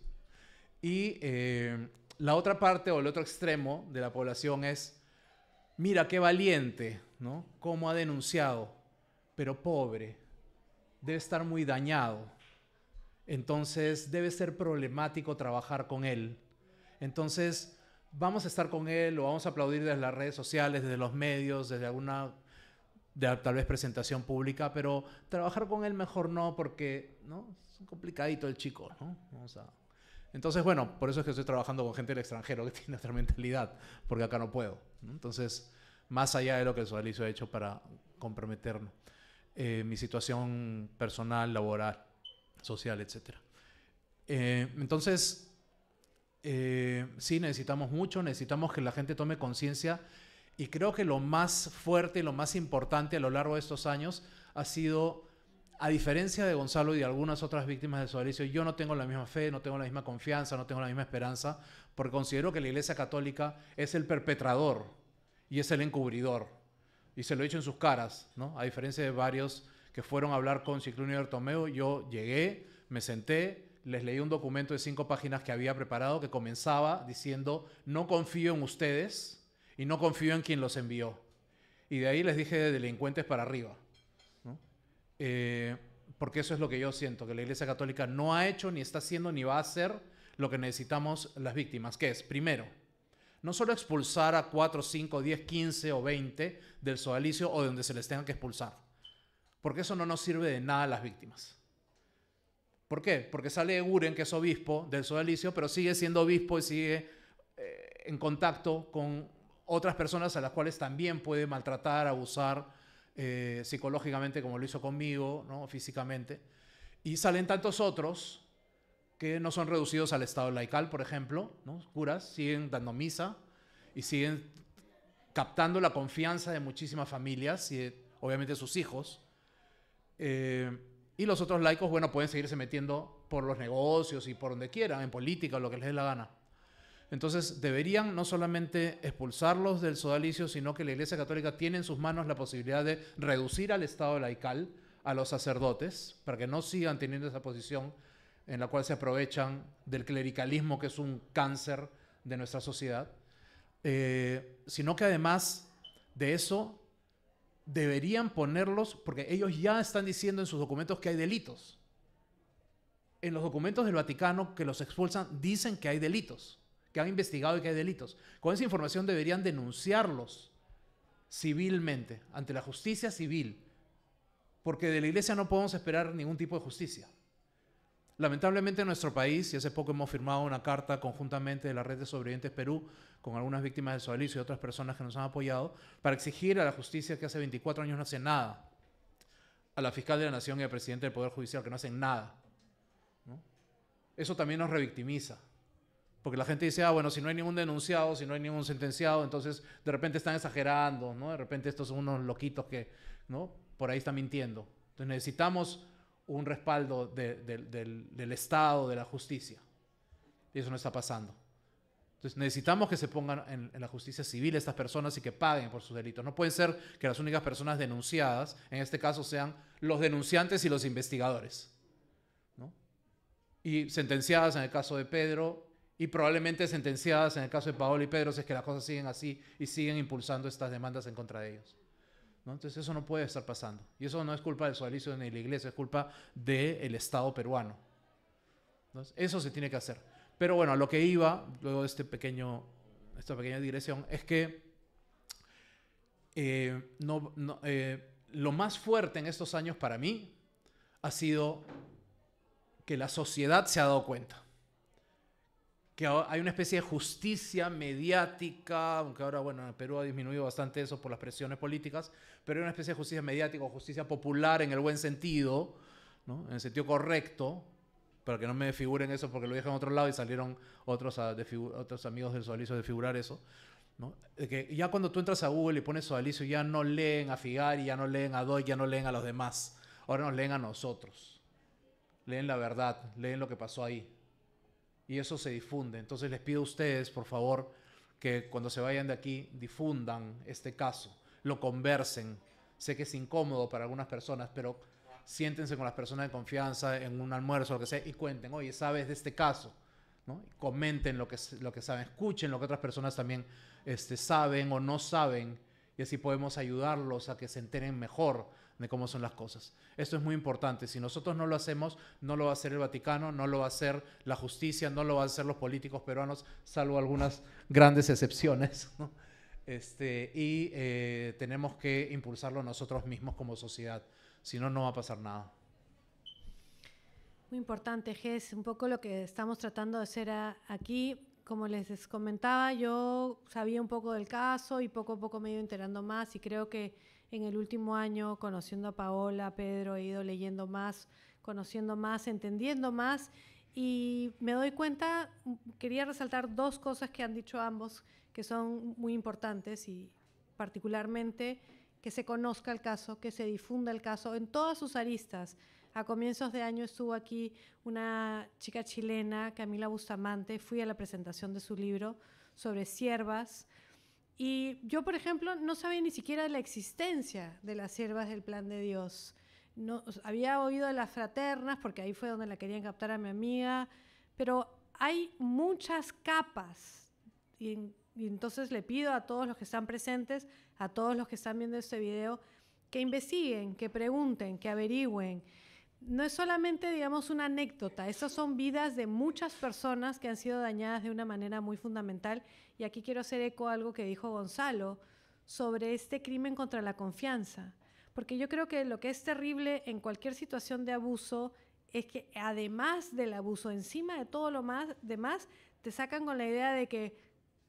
Y eh, la otra parte o el otro extremo de la población es mira qué valiente, ¿no? Cómo ha denunciado, pero pobre, debe estar muy dañado. Entonces debe ser problemático trabajar con él. Entonces vamos a estar con él, lo vamos a aplaudir desde las redes sociales, desde los medios, desde alguna de, tal vez presentación pública, pero trabajar con él mejor no, porque ¿no? es complicadito el chico, ¿no? Vamos a entonces, bueno, por eso es que estoy trabajando con gente del extranjero que tiene otra mentalidad, porque acá no puedo. Entonces, más allá de lo que el socialismo ha hecho para comprometerme, eh, mi situación personal, laboral, social, etc. Eh, entonces, eh, sí, necesitamos mucho, necesitamos que la gente tome conciencia y creo que lo más fuerte lo más importante a lo largo de estos años ha sido a diferencia de Gonzalo y de algunas otras víctimas su sodalicio, yo no tengo la misma fe, no tengo la misma confianza, no tengo la misma esperanza, porque considero que la Iglesia Católica es el perpetrador y es el encubridor. Y se lo he dicho en sus caras, ¿no? A diferencia de varios que fueron a hablar con Ciclunio y Bertomeo, yo llegué, me senté, les leí un documento de cinco páginas que había preparado que comenzaba diciendo, no confío en ustedes y no confío en quien los envió. Y de ahí les dije de delincuentes para arriba. Eh, porque eso es lo que yo siento, que la Iglesia Católica no ha hecho, ni está haciendo, ni va a hacer lo que necesitamos las víctimas, que es, primero, no solo expulsar a 4, 5, 10, 15 o 20 del sodalicio o donde se les tenga que expulsar, porque eso no nos sirve de nada a las víctimas. ¿Por qué? Porque sale Uren, que es obispo del sodalicio, pero sigue siendo obispo y sigue eh, en contacto con otras personas a las cuales también puede maltratar, abusar, eh, psicológicamente como lo hizo conmigo, ¿no? físicamente. Y salen tantos otros que no son reducidos al estado laical, por ejemplo, ¿no? curas, siguen dando misa y siguen captando la confianza de muchísimas familias y obviamente sus hijos. Eh, y los otros laicos, bueno, pueden seguirse metiendo por los negocios y por donde quieran, en política, lo que les dé la gana. Entonces deberían no solamente expulsarlos del sodalicio, sino que la Iglesia Católica tiene en sus manos la posibilidad de reducir al estado laical a los sacerdotes, para que no sigan teniendo esa posición en la cual se aprovechan del clericalismo, que es un cáncer de nuestra sociedad, eh, sino que además de eso deberían ponerlos, porque ellos ya están diciendo en sus documentos que hay delitos. En los documentos del Vaticano que los expulsan dicen que hay delitos que han investigado y que hay delitos. Con esa información deberían denunciarlos civilmente, ante la justicia civil, porque de la iglesia no podemos esperar ningún tipo de justicia. Lamentablemente en nuestro país, y hace poco hemos firmado una carta conjuntamente de la Red de Sobrevivientes Perú, con algunas víctimas de Sodalicio y otras personas que nos han apoyado, para exigir a la justicia que hace 24 años no hace nada, a la fiscal de la Nación y al presidente del Poder Judicial que no hacen nada. Eso también nos revictimiza. Porque la gente dice, ah, bueno, si no hay ningún denunciado, si no hay ningún sentenciado, entonces de repente están exagerando, ¿no? De repente estos son unos loquitos que, ¿no? Por ahí están mintiendo. Entonces necesitamos un respaldo del, Estado, de la justicia. Y eso no está pasando. Entonces necesitamos que se pongan en, en, la justicia civil estas personas y que paguen por sus delitos. No puede ser que las únicas personas denunciadas, en este caso, sean los denunciantes y los investigadores. ¿no? Y sentenciadas, en el caso de Pedro, y probablemente sentenciadas en el caso de Paolo y Pedro, es que las cosas siguen así y siguen impulsando estas demandas en contra de ellos. Entonces eso no puede estar pasando. Y eso no es culpa del socialismo ni de la iglesia, es culpa del Estado peruano. eso se tiene que hacer. Pero bueno, a lo que iba, luego de este pequeño, esta pequeña digresión, es que eh, no, eh, lo más fuerte en estos años para mí ha sido que la sociedad se ha dado cuenta que hay una especie de justicia mediática, aunque ahora, bueno, en Perú ha disminuido bastante eso por las presiones políticas, pero hay una especie de justicia mediática o justicia popular en el buen sentido, ¿no? en el sentido correcto, para que no me figuren eso porque lo dije en otro lado y salieron otros, otros amigos del Sodalicio de figurar eso. que ya cuando tú entras a Google y pones Sodalicio, ya no leen a Figari, ya no leen a Doy, ya no leen a los demás. Ahora nos leen a nosotros. Leen la verdad, leen lo que pasó ahí y eso se difunde. Entonces les pido a ustedes, por favor, que cuando se vayan de aquí difundan este caso, lo conversen. Sé que es incómodo para algunas personas, pero siéntense con las personas de confianza en un almuerzo o lo que sea y cuenten, oye, ¿sabes de este caso? ¿No? comenten lo que, lo que saben, escuchen lo que otras personas también este, saben o no saben y así podemos ayudarlos a que se enteren mejor de cómo son las cosas. Esto es muy importante. Si nosotros no lo hacemos, no lo va a hacer el Vaticano, no lo va a hacer la justicia, no lo van a hacer los políticos peruanos, salvo algunas grandes excepciones. Este, y eh, tenemos que impulsarlo nosotros mismos como sociedad. Si no, no va a pasar nada. Muy importante, Ges. Un poco lo que estamos tratando de hacer aquí. Como les comentaba, yo sabía un poco del caso y poco a poco me he ido enterando más y creo que en el último año, conociendo a Paola, Pedro, he ido leyendo más, conociendo más, entendiendo más y me doy cuenta, quería resaltar dos cosas que han dicho ambos que son muy importantes y particularmente que se conozca el caso, que se difunda el caso en todas sus aristas. A comienzos de año estuvo aquí una chica chilena, Camila Bustamante, fui a la presentación de su libro sobre siervas, y yo, por ejemplo, no sabía ni siquiera de la existencia de las siervas del plan de Dios. No, había oído de las fraternas, porque ahí fue donde la querían captar a mi amiga, pero hay muchas capas. y entonces le pido a todos los que están presentes, a todos los que están viendo este video, que investiguen, que pregunten, que averigüen, no es solamente, digamos, una anécdota, esas son vidas de muchas personas que han sido dañadas de una manera muy fundamental. Y aquí quiero hacer eco a algo que dijo Gonzalo sobre este crimen contra la confianza. Porque yo creo que lo que es terrible en cualquier situación de abuso es que además del abuso, encima de todo lo más, demás, te sacan con la idea de que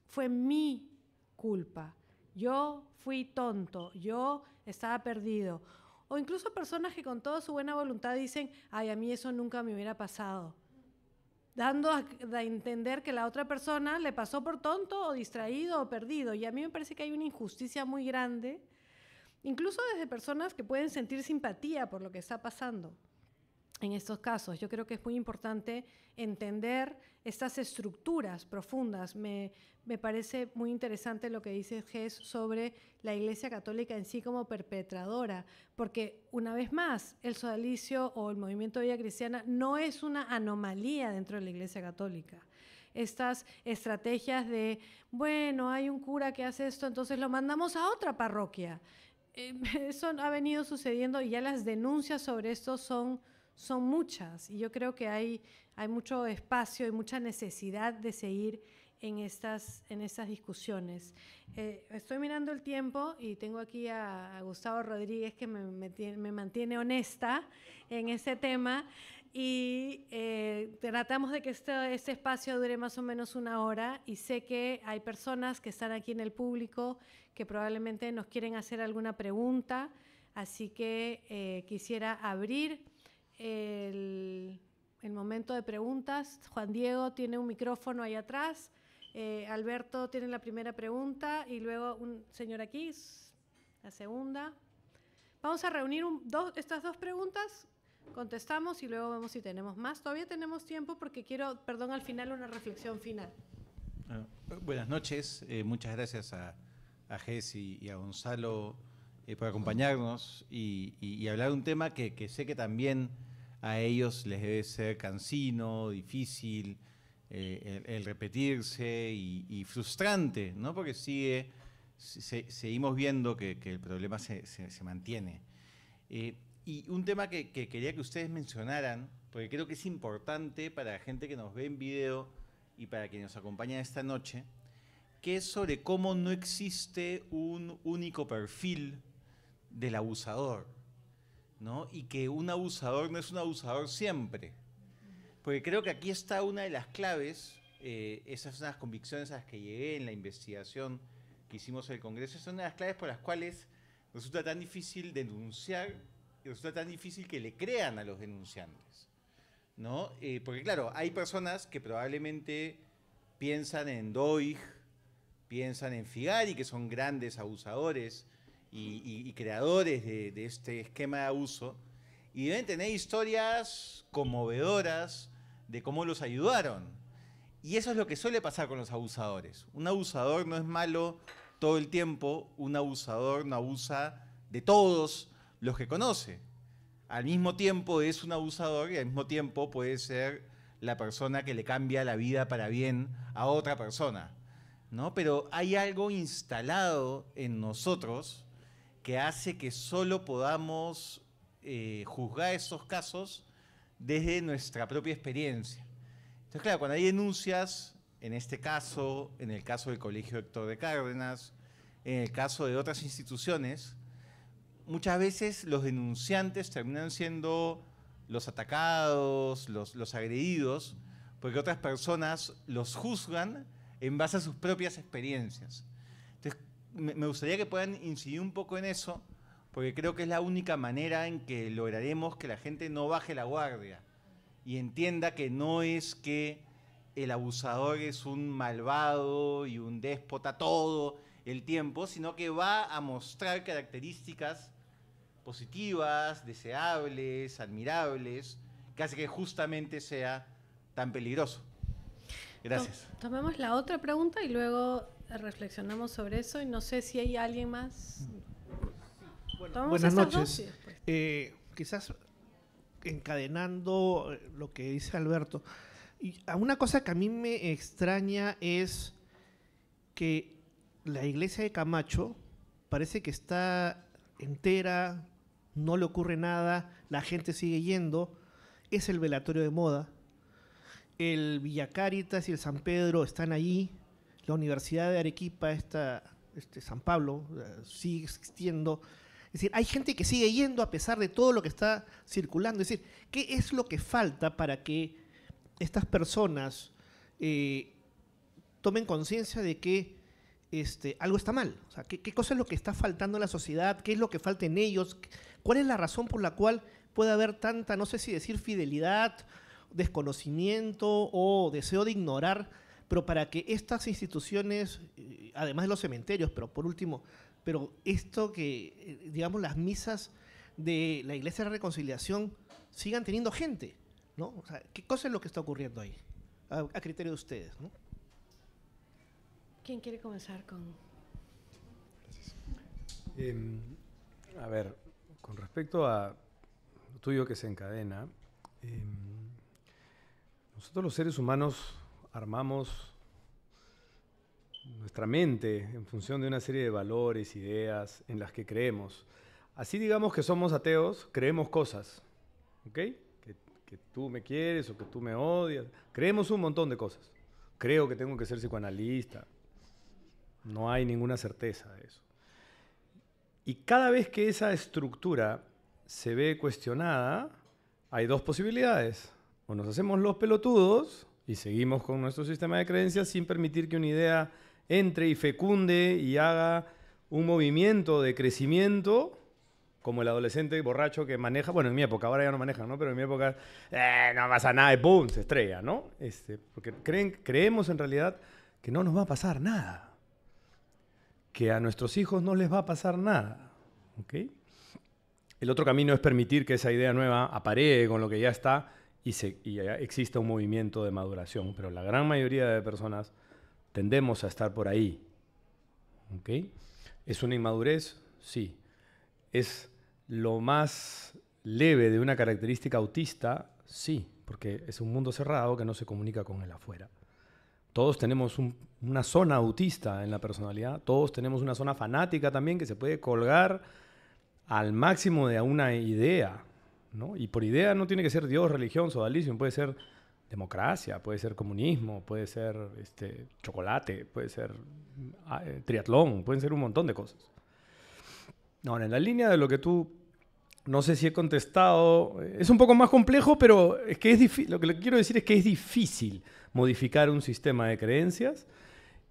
fue mi culpa, yo fui tonto, yo estaba perdido o incluso personas que con toda su buena voluntad dicen, ay, a mí eso nunca me hubiera pasado. Dando a, entender que la otra persona le pasó por tonto o distraído o perdido. Y a mí me parece que hay una injusticia muy grande, incluso desde personas que pueden sentir simpatía por lo que está pasando en estos casos. Yo creo que es muy importante entender estas estructuras profundas. Me, me parece muy interesante lo que dice Ges sobre la Iglesia Católica en sí como perpetradora, porque una vez más, el sodalicio o el movimiento de vida cristiana no es una anomalía dentro de la Iglesia Católica estas estrategias de, bueno, hay un cura que hace esto, entonces lo mandamos a otra parroquia. Eh, eso ha venido sucediendo y ya las denuncias sobre esto son son muchas y yo creo que hay, hay mucho espacio y mucha necesidad de seguir en estas, en estas discusiones. Eh, estoy mirando el tiempo y tengo aquí a, Gustavo Rodríguez que me, me, mantiene honesta en ese tema y eh, tratamos de que este, este espacio dure más o menos una hora y sé que hay personas que están aquí en el público que probablemente nos quieren hacer alguna pregunta, así que eh, quisiera abrir el, momento de preguntas. Juan Diego tiene un micrófono ahí atrás. Eh, Alberto tiene la primera pregunta y luego un señor aquí, la segunda. Vamos a reunir dos, estas dos preguntas, contestamos y luego vemos si tenemos más. Todavía tenemos tiempo porque quiero, perdón, al final una reflexión final. Ah, buenas noches, eh, muchas gracias a, a Jess y, a Gonzalo eh, por acompañarnos y, hablar de un tema que, que sé que también a ellos les debe ser cansino, difícil, eh, el, repetirse y, frustrante, ¿no? Porque sigue, seguimos viendo que, el problema se, mantiene. Eh, y un tema que, quería que ustedes mencionaran, porque creo que es importante para la gente que nos ve en video y para quien nos acompaña esta noche, que es sobre cómo no existe un único perfil del abusador. Y que un abusador no es un abusador siempre. Porque creo que aquí está una de las claves, eh, esas son las convicciones a las que llegué en la investigación que hicimos en el Congreso, son una de las claves por las cuales resulta tan difícil denunciar y resulta tan difícil que le crean a los denunciantes. ¿no? Eh, porque claro, hay personas que probablemente piensan en Doig, piensan en Figari, que son grandes abusadores, y, creadores de, este esquema de abuso, y deben tener historias conmovedoras de cómo los ayudaron. Y eso es lo que suele pasar con los abusadores. Un abusador no es malo todo el tiempo, un abusador no abusa de todos los que conoce. Al mismo tiempo es un abusador y al mismo tiempo puede ser la persona que le cambia la vida para bien a otra persona. ¿no? Pero hay algo instalado en nosotros que hace que solo podamos eh, juzgar esos casos desde nuestra propia experiencia. Entonces, claro, cuando hay denuncias, en este caso, en el caso del Colegio Héctor de Cárdenas, en el caso de otras instituciones, muchas veces los denunciantes terminan siendo los atacados, los agredidos, porque otras personas los juzgan en base a sus propias experiencias me, gustaría que puedan incidir un poco en eso, porque creo que es la única manera en que lograremos que la gente no baje la guardia y entienda que no es que el abusador es un malvado y un déspota todo el tiempo, sino que va a mostrar características positivas, deseables, admirables, que hace que justamente sea tan peligroso. Gracias. Tomemos la otra pregunta y luego reflexionamos sobre eso y no sé si hay alguien más. buenas noches. Eh, quizás encadenando eh, lo que dice Alberto, y una cosa que a mí me extraña es que la iglesia de Camacho parece que está entera, no le ocurre nada, la gente sigue yendo, es el velatorio de moda, el Villacáritas y el San Pedro están allí, la Universidad de Arequipa, esta, este San Pablo, eh, sigue existiendo. Es decir, hay gente que sigue yendo a pesar de todo lo que está circulando. Es decir, ¿qué es lo que falta para que estas personas eh, tomen conciencia de que este, algo está mal? sea, ¿qué, cosa es lo que está faltando en la sociedad? ¿Qué es lo que falta en ellos? ¿Cuál es la razón por la cual puede haber tanta, no sé si decir fidelidad, desconocimiento o deseo de ignorar pero para que estas instituciones, eh, además de los cementerios, pero por último, pero esto que, eh, digamos, las misas de la Iglesia de la Reconciliación sigan teniendo gente, ¿no? O sea, ¿qué cosa es lo que está ocurriendo ahí? A, criterio de ustedes, ¿no? ¿Quién quiere comenzar con...? Em, a ver, con respecto a lo tuyo que se encadena, em, nosotros los seres humanos armamos nuestra mente en función de una serie de valores, ideas en las que creemos. Así digamos que somos ateos, creemos cosas, ¿ok? Que, tú me quieres o que tú me odias. Creemos un montón de cosas. Creo que tengo que ser psicoanalista. No hay ninguna certeza de eso. Y cada vez que esa estructura se ve cuestionada, hay dos posibilidades. O nos hacemos los pelotudos y seguimos con nuestro sistema de creencias sin permitir que una idea entre y fecunde y haga un movimiento de crecimiento, como el adolescente borracho que maneja, bueno, en mi época, ahora ya no maneja, ¿no? Pero en mi época, eh, no pasa nada, y ¡boom! se estrella, ¿no? Este, porque creen, creemos en realidad que no nos va a pasar nada, que a nuestros hijos no les va a pasar nada, El otro camino es permitir que esa idea nueva aparee con lo que ya está y, se, y un movimiento de maduración, pero la gran mayoría de personas tendemos a estar por ahí. ¿Es una inmadurez? Sí. ¿Es lo más leve de una característica autista? Sí, porque es un mundo cerrado que no se comunica con el afuera. Todos tenemos una zona autista en la personalidad, todos tenemos una zona fanática también que se puede colgar al máximo de una idea, y por idea no tiene que ser Dios, religión, sodalicio, puede ser democracia, puede ser comunismo, puede ser este, chocolate, puede ser ah, eh, triatlón, pueden ser un montón de cosas. Ahora, en la línea de lo que tú, no sé si he contestado, es un poco más complejo, pero es que es lo que le quiero decir es que es difícil modificar un sistema de creencias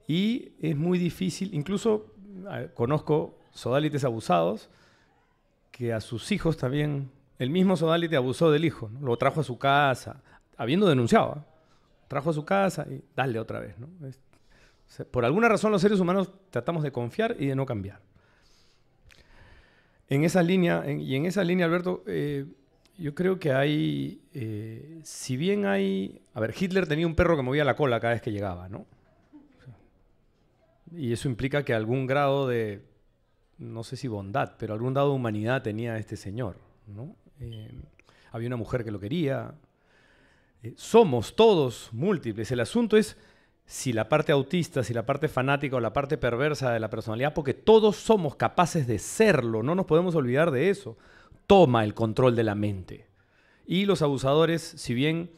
y es muy difícil, incluso eh, conozco sodalites abusados que a sus hijos también el mismo Sodality abusó del hijo, lo trajo a su casa, habiendo denunciado, ¿ah? trajo a su casa y dale otra vez. ¿no? por alguna razón los seres humanos tratamos de confiar y de no cambiar. En esa línea, y en esa línea, Alberto, eh, yo creo que hay, eh, si bien hay, a ver, Hitler tenía un perro que movía la cola cada vez que llegaba, ¿no? Y eso implica que algún grado de, no sé si bondad, pero algún grado de humanidad tenía este señor, ¿no? Eh, había una mujer que lo quería. Eh, somos todos múltiples. El asunto es si la parte autista, si la parte fanática o la parte perversa de la personalidad, porque todos somos capaces de serlo, no nos podemos olvidar de eso. Toma el control de la mente. Y los abusadores, si bien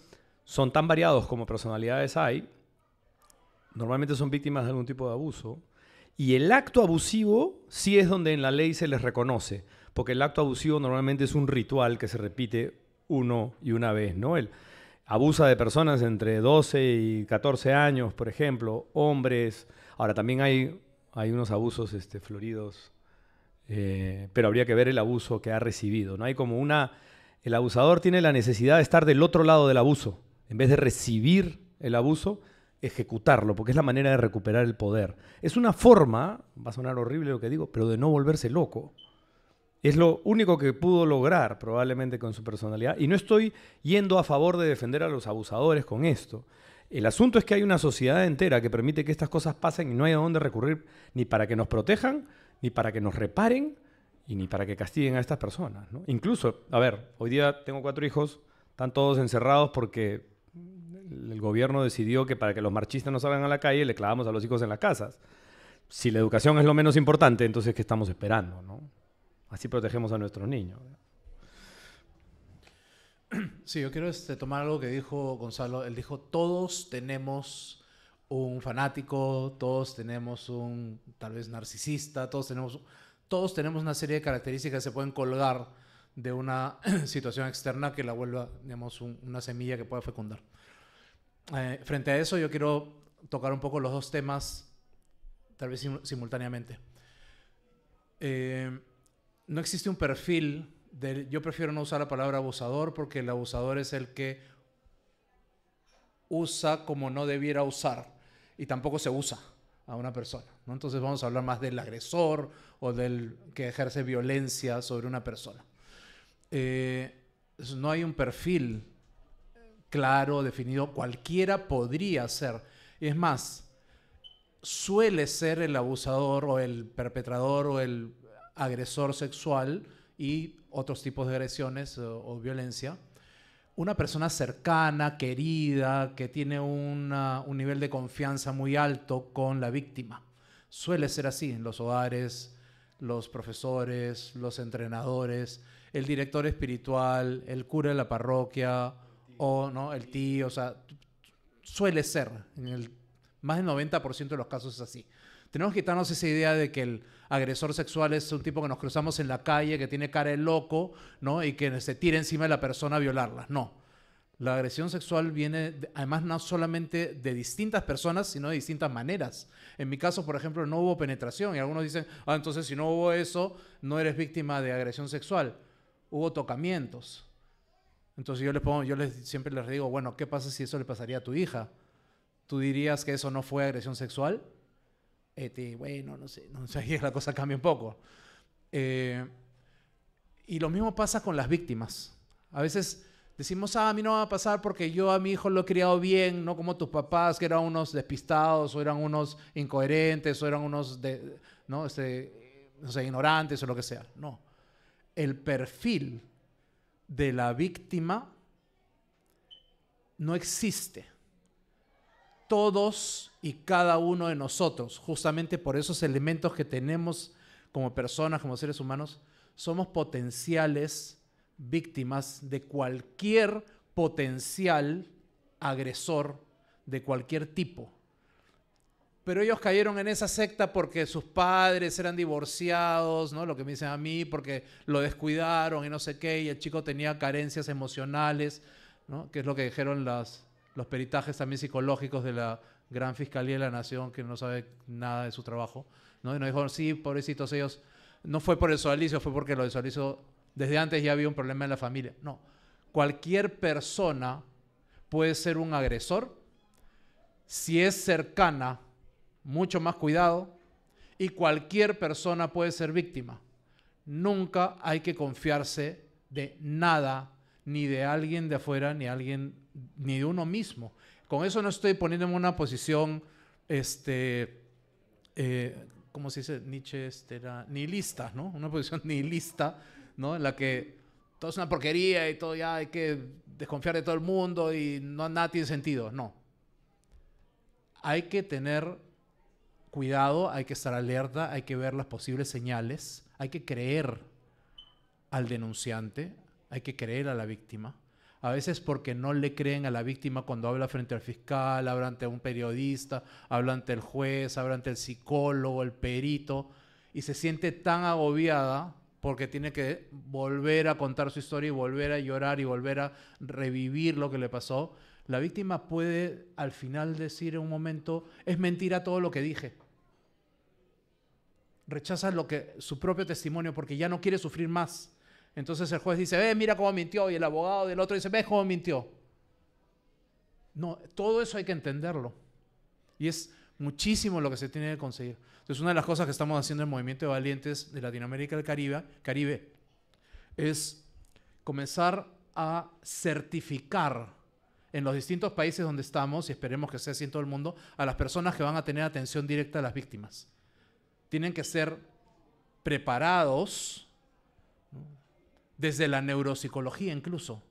son tan variados como personalidades hay, normalmente son víctimas de algún tipo de abuso. Y el acto abusivo sí es donde en la ley se les reconoce. Porque el acto abusivo normalmente es un ritual que se repite uno y una vez, ¿no? El abusa de personas entre 12 y 14 años, por ejemplo, hombres. Ahora, también hay, hay unos abusos este, floridos, eh, pero habría que ver el abuso que ha recibido, ¿no? Hay como una... El abusador tiene la necesidad de estar del otro lado del abuso. En vez de recibir el abuso, ejecutarlo, porque es la manera de recuperar el poder. Es una forma, va a sonar horrible lo que digo, pero de no volverse loco. Es lo único que pudo lograr probablemente con su personalidad. Y no estoy yendo a favor de defender a los abusadores con esto. El asunto es que hay una sociedad entera que permite que estas cosas pasen y no hay a dónde recurrir ni para que nos protejan, ni para que nos reparen, y ni para que castiguen a estas personas. Incluso, a ver, hoy día tengo cuatro hijos, están todos encerrados porque el gobierno decidió que para que los marchistas no salgan a la calle le clavamos a los hijos en las casas. Si la educación es lo menos importante, entonces ¿qué estamos esperando? ¿no? Así protegemos a nuestros niños. Sí, yo quiero este, tomar algo que dijo Gonzalo. Él dijo, todos tenemos un fanático, todos tenemos un tal vez narcisista, todos tenemos, todos tenemos una serie de características que se pueden colgar de una situación externa que la vuelva, digamos, una semilla que pueda fecundar. Eh, frente a eso, yo quiero tocar un poco los dos temas, tal vez simultáneamente. Eh, no existe un perfil del, yo prefiero no usar la palabra abusador porque el abusador es el que usa como no debiera usar y tampoco se usa a una persona. ¿no? Entonces vamos a hablar más del agresor o del que ejerce violencia sobre una persona. Eh, no hay un perfil claro, definido, cualquiera podría ser. Es más, suele ser el abusador o el perpetrador o el agresor sexual y otros tipos de agresiones eh, o, violencia, una persona cercana, querida, que tiene un nivel de confianza muy alto con la víctima. Suele ser así en los hogares, los profesores, los entrenadores, el director espiritual, el cura de la parroquia o ¿no? el tío, o sea, suele ser, en más del 90% de los casos es así tenemos que quitarnos esa idea de que el agresor sexual es un tipo que nos cruzamos en la calle, que tiene cara de loco, ¿no? Y que se tira encima de la persona a violarla. No. La agresión sexual viene, además, no solamente de distintas personas, sino de distintas maneras. En mi caso, por ejemplo, no hubo penetración y algunos dicen, ah, entonces si no hubo eso, no eres víctima de agresión sexual. Hubo tocamientos. Entonces yo les pongo, yo les, siempre les digo, bueno, ¿qué pasa si eso le pasaría a tu hija? ¿Tú dirías que eso no fue agresión sexual? Este, bueno, no sé, no sé, ahí la cosa cambia un poco. Eh, y lo mismo pasa con las víctimas. A veces decimos, ah, a mí no va a pasar porque yo a mi hijo lo he criado bien, no como tus papás que eran unos despistados o eran unos incoherentes o eran unos, de, no este, sé, ignorantes o lo que sea. No. El perfil de la víctima no existe todos y cada uno de nosotros, justamente por esos elementos que tenemos como personas, como seres humanos, somos potenciales víctimas de cualquier potencial agresor de cualquier tipo. Pero ellos cayeron en esa secta porque sus padres eran divorciados, ¿no? Lo que me dicen a mí, porque lo descuidaron y no sé qué, y el chico tenía carencias emocionales, ¿no? Que es lo que dijeron las, los peritajes también psicológicos de la gran fiscalía de la nación que no sabe nada de su trabajo, ¿no? Y nos dijo, sí, pobrecitos ellos, no fue por el Sualicio, fue porque lo de desde antes ya había un problema en la familia. No, cualquier persona puede ser un agresor si es cercana, mucho más cuidado, y cualquier persona puede ser víctima. Nunca hay que confiarse de nada, ni de alguien de afuera, ni alguien ni de uno mismo. Con eso no estoy poniéndome en una posición, este, eh, ¿cómo se dice? Nietzsche, este, era nihilista, ¿no? Una posición nihilista, ¿no? En la que todo es una porquería y todo ya hay que desconfiar de todo el mundo y no nada tiene sentido. No. Hay que tener cuidado, hay que estar alerta, hay que ver las posibles señales, hay que creer al denunciante, hay que creer a la víctima a veces porque no le creen a la víctima cuando habla frente al fiscal, habla ante un periodista, habla ante el juez, habla ante el psicólogo, el perito, y se siente tan agobiada porque tiene que volver a contar su historia y volver a llorar y volver a revivir lo que le pasó. La víctima puede al final decir en un momento, es mentira todo lo que dije. Rechaza lo que, su propio testimonio porque ya no quiere sufrir más. Entonces el juez dice, ve, eh, mira cómo mintió. Y el abogado del otro dice, ve cómo mintió. No, todo eso hay que entenderlo. Y es muchísimo lo que se tiene que conseguir. Entonces una de las cosas que estamos haciendo en el Movimiento de Valientes de Latinoamérica y el Caribe, Caribe es comenzar a certificar en los distintos países donde estamos, y esperemos que sea así en todo el mundo, a las personas que van a tener atención directa a las víctimas. Tienen que ser preparados desde la neuropsicología incluso,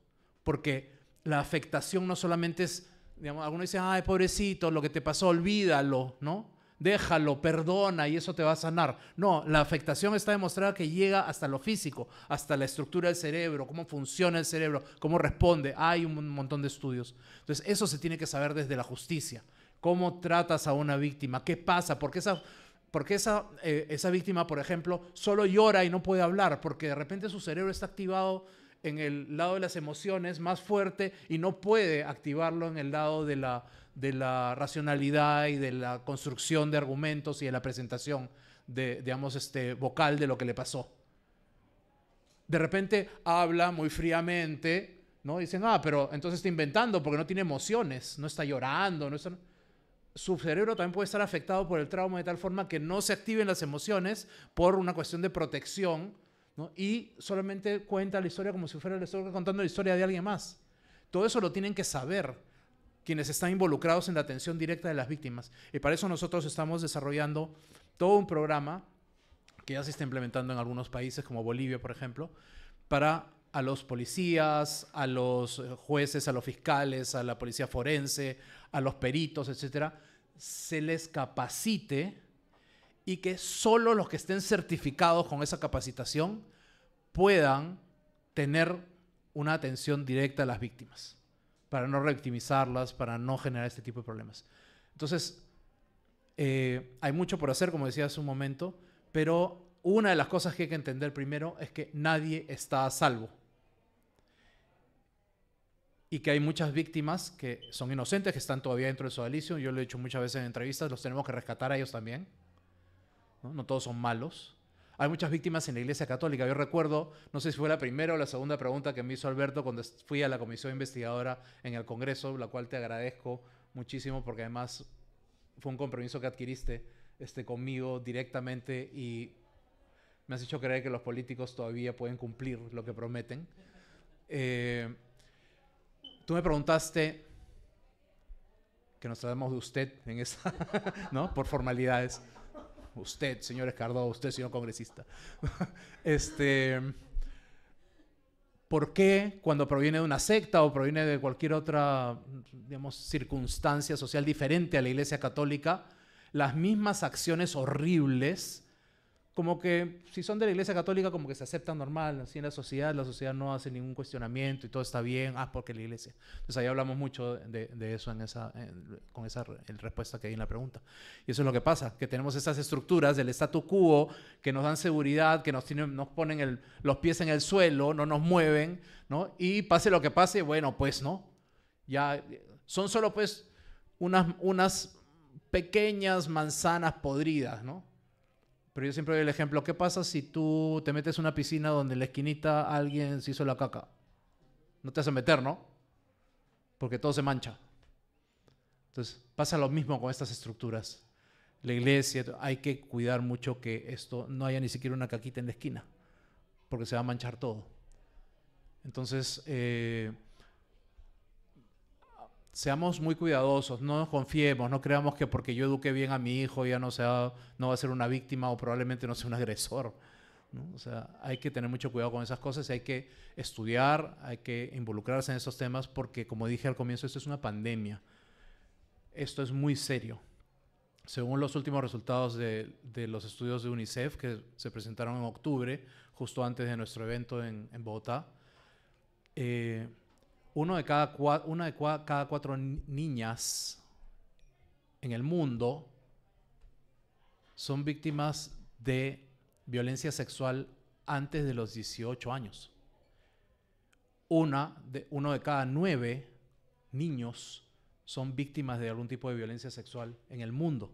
porque la afectación no solamente es, digamos, algunos dicen, ay, pobrecito, lo que te pasó, olvídalo, ¿no? Déjalo, perdona y eso te va a sanar. No, la afectación está demostrada que llega hasta lo físico, hasta la estructura del cerebro, cómo funciona el cerebro, cómo responde. Hay un montón de estudios. Entonces, eso se tiene que saber desde la justicia. ¿Cómo tratas a una víctima? ¿Qué pasa? Porque esa porque esa, eh, esa víctima, por ejemplo, solo llora y no puede hablar porque de repente su cerebro está activado en el lado de las emociones más fuerte y no puede activarlo en el lado de la, de la racionalidad y de la construcción de argumentos y de la presentación digamos, este, vocal de lo que le pasó. De repente habla muy fríamente, ¿no? Dicen, ah, pero entonces está inventando porque no tiene emociones, no está llorando, no está su cerebro también puede estar afectado por el trauma de tal forma que no se activen las emociones por una cuestión de protección y solamente cuenta la historia como si fuera el estoy contando la historia de alguien más. Todo eso lo tienen que saber quienes están involucrados en la atención directa de las víctimas. Y para eso nosotros estamos desarrollando todo un programa que ya se está implementando en algunos países como Bolivia, por ejemplo, para a los policías, a los eh, jueces, a los fiscales, a la policía forense, a los peritos, etcétera, se les capacite y que solo los que estén certificados con esa capacitación puedan tener una atención directa a las víctimas, para no revictimizarlas, para no generar este tipo de problemas. Entonces, eh, hay mucho por hacer, como decía hace un momento, pero una de las cosas que hay que entender primero es que nadie está a salvo y que hay muchas víctimas que son inocentes, que están todavía dentro del sodalicio. Yo lo he dicho muchas veces en entrevistas, los tenemos que rescatar a ellos también. No, todos son malos. Hay muchas víctimas en la Iglesia Católica. Yo recuerdo, no sé si fue la primera o la segunda pregunta que me hizo Alberto cuando fui a la comisión investigadora en el Congreso, la cual te agradezco muchísimo porque además fue un compromiso que adquiriste este, conmigo directamente y me has hecho creer que los políticos todavía pueden cumplir lo que prometen. Eh, Tú me preguntaste que nos tratamos de usted en esa, ¿no? Por formalidades. Usted, señor Escardó, usted, señor congresista. este, ¿Por qué cuando proviene de una secta o proviene de cualquier otra, digamos, circunstancia social diferente a la Iglesia Católica, las mismas acciones horribles como que si son de la iglesia católica, como que se aceptan normal, así en la sociedad, la sociedad no hace ningún cuestionamiento y todo está bien, ah, porque la iglesia. Entonces ahí hablamos mucho de, eso en esa, con esa respuesta que hay en la pregunta. Y eso es lo que pasa, que tenemos esas estructuras del statu quo que nos dan seguridad, que nos, nos ponen los pies en el suelo, no nos mueven, ¿no? Y pase lo que pase, bueno, pues no. Ya son solo pues unas, unas pequeñas manzanas podridas, ¿no? Pero yo siempre doy el ejemplo, ¿qué pasa si tú te metes en una piscina donde en la esquinita alguien se hizo la caca? No te hace meter, ¿no? Porque todo se mancha. Entonces, pasa lo mismo con estas estructuras. La iglesia, hay que cuidar mucho que esto no haya ni siquiera una caquita en la esquina, porque se va a manchar todo. Entonces, eh, seamos muy cuidadosos, no nos confiemos, no creamos que porque yo eduqué bien a mi hijo ya no, sea, no va a ser una víctima o probablemente no sea un agresor. O sea, hay que tener mucho cuidado con esas cosas, hay que estudiar, hay que involucrarse en esos temas porque, como dije al comienzo, esto es una pandemia. Esto es muy serio. Según los últimos resultados de, de los estudios de UNICEF que se presentaron en octubre, justo antes de nuestro evento en, en Bogotá, eh, de cada una de cada cuatro niñas en el mundo son víctimas de violencia sexual antes de los 18 años. Una uno de cada nueve niños son víctimas de algún tipo de violencia sexual en el mundo.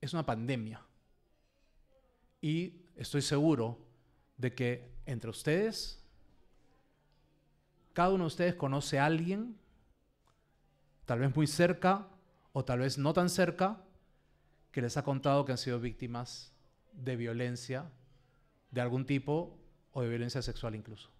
Es una pandemia. Y estoy seguro de que entre ustedes cada uno de ustedes conoce a alguien, tal vez muy cerca o tal vez no tan cerca, que les ha contado que han sido víctimas de violencia de algún tipo o de violencia sexual incluso.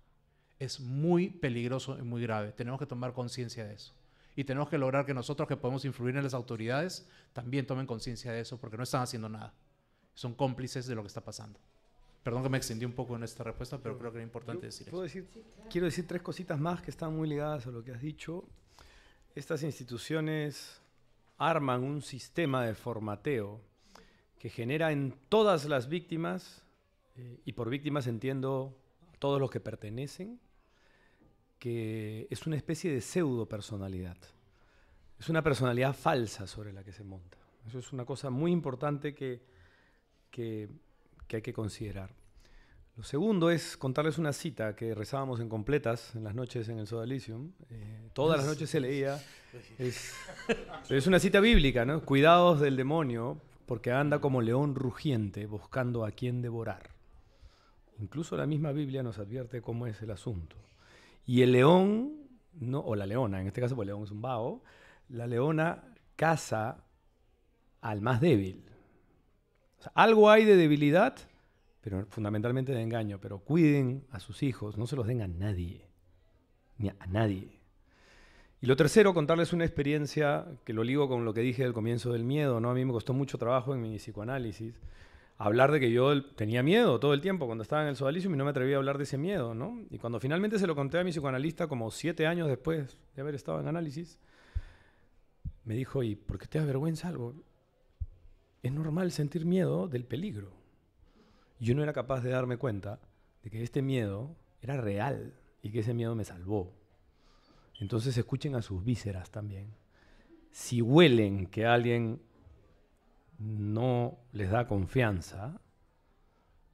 Es muy peligroso y muy grave. Tenemos que tomar conciencia de eso. Y tenemos que lograr que nosotros que podemos influir en las autoridades también tomen conciencia de eso porque no están haciendo nada. Son cómplices de lo que está pasando. Perdón que me extendí un poco en esta respuesta, pero creo que era importante decir eso. quiero decir tres cositas más que están muy ligadas a lo que has dicho. Estas instituciones arman un sistema de formateo que genera en todas las víctimas, eh, y por víctimas entiendo a todos los que pertenecen, que es una especie de pseudo personalidad. Es una personalidad falsa sobre la que se monta. Eso es una cosa muy importante que, que que hay que considerar. Lo segundo es contarles una cita que rezábamos en completas en las noches en el Sodalicio. Eh, todas las noches se leía. Es, una cita bíblica, ¿no? Cuidados del demonio, porque anda como león rugiente buscando a quien devorar. Incluso la misma Biblia nos advierte cómo es el asunto. Y el león, no, o la leona, en este caso, porque el león es un vaho, la leona caza al más débil algo hay de debilidad, pero fundamentalmente de engaño. Pero cuiden a sus hijos, no se los den a nadie. Ni a, nadie. Y lo tercero, contarles una experiencia que lo ligo con lo que dije al comienzo del miedo. ¿no? A mí me costó mucho trabajo en mi psicoanálisis hablar de que yo tenía miedo todo el tiempo cuando estaba en el sodalicium y no me atreví a hablar de ese miedo. ¿no? Y cuando finalmente se lo conté a mi psicoanalista, como siete años después de haber estado en análisis, me dijo, ¿y por qué te da algo? es normal sentir miedo del peligro. Yo no era capaz de darme cuenta de que este miedo era real y que ese miedo me salvó. Entonces escuchen a sus vísceras también. Si huelen que alguien no les da confianza,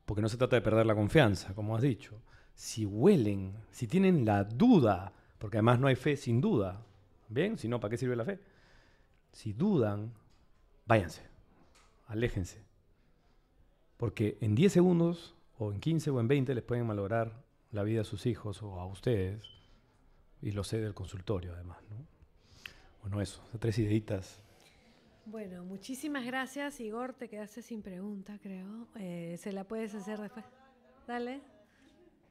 porque no se trata de perder la confianza, como has dicho, si huelen, si tienen la duda, porque además no hay fe sin duda, ¿bien? Si no, ¿para qué sirve la fe? Si dudan, váyanse aléjense. Porque en 10 segundos, o en 15 o en 20, les pueden malograr la vida a sus hijos o a ustedes. Y lo sé del consultorio, además. ¿no? Bueno, eso, tres ideitas. Bueno, muchísimas gracias, Igor. Te quedaste sin pregunta, creo. Eh, se la puedes hacer después. Dale.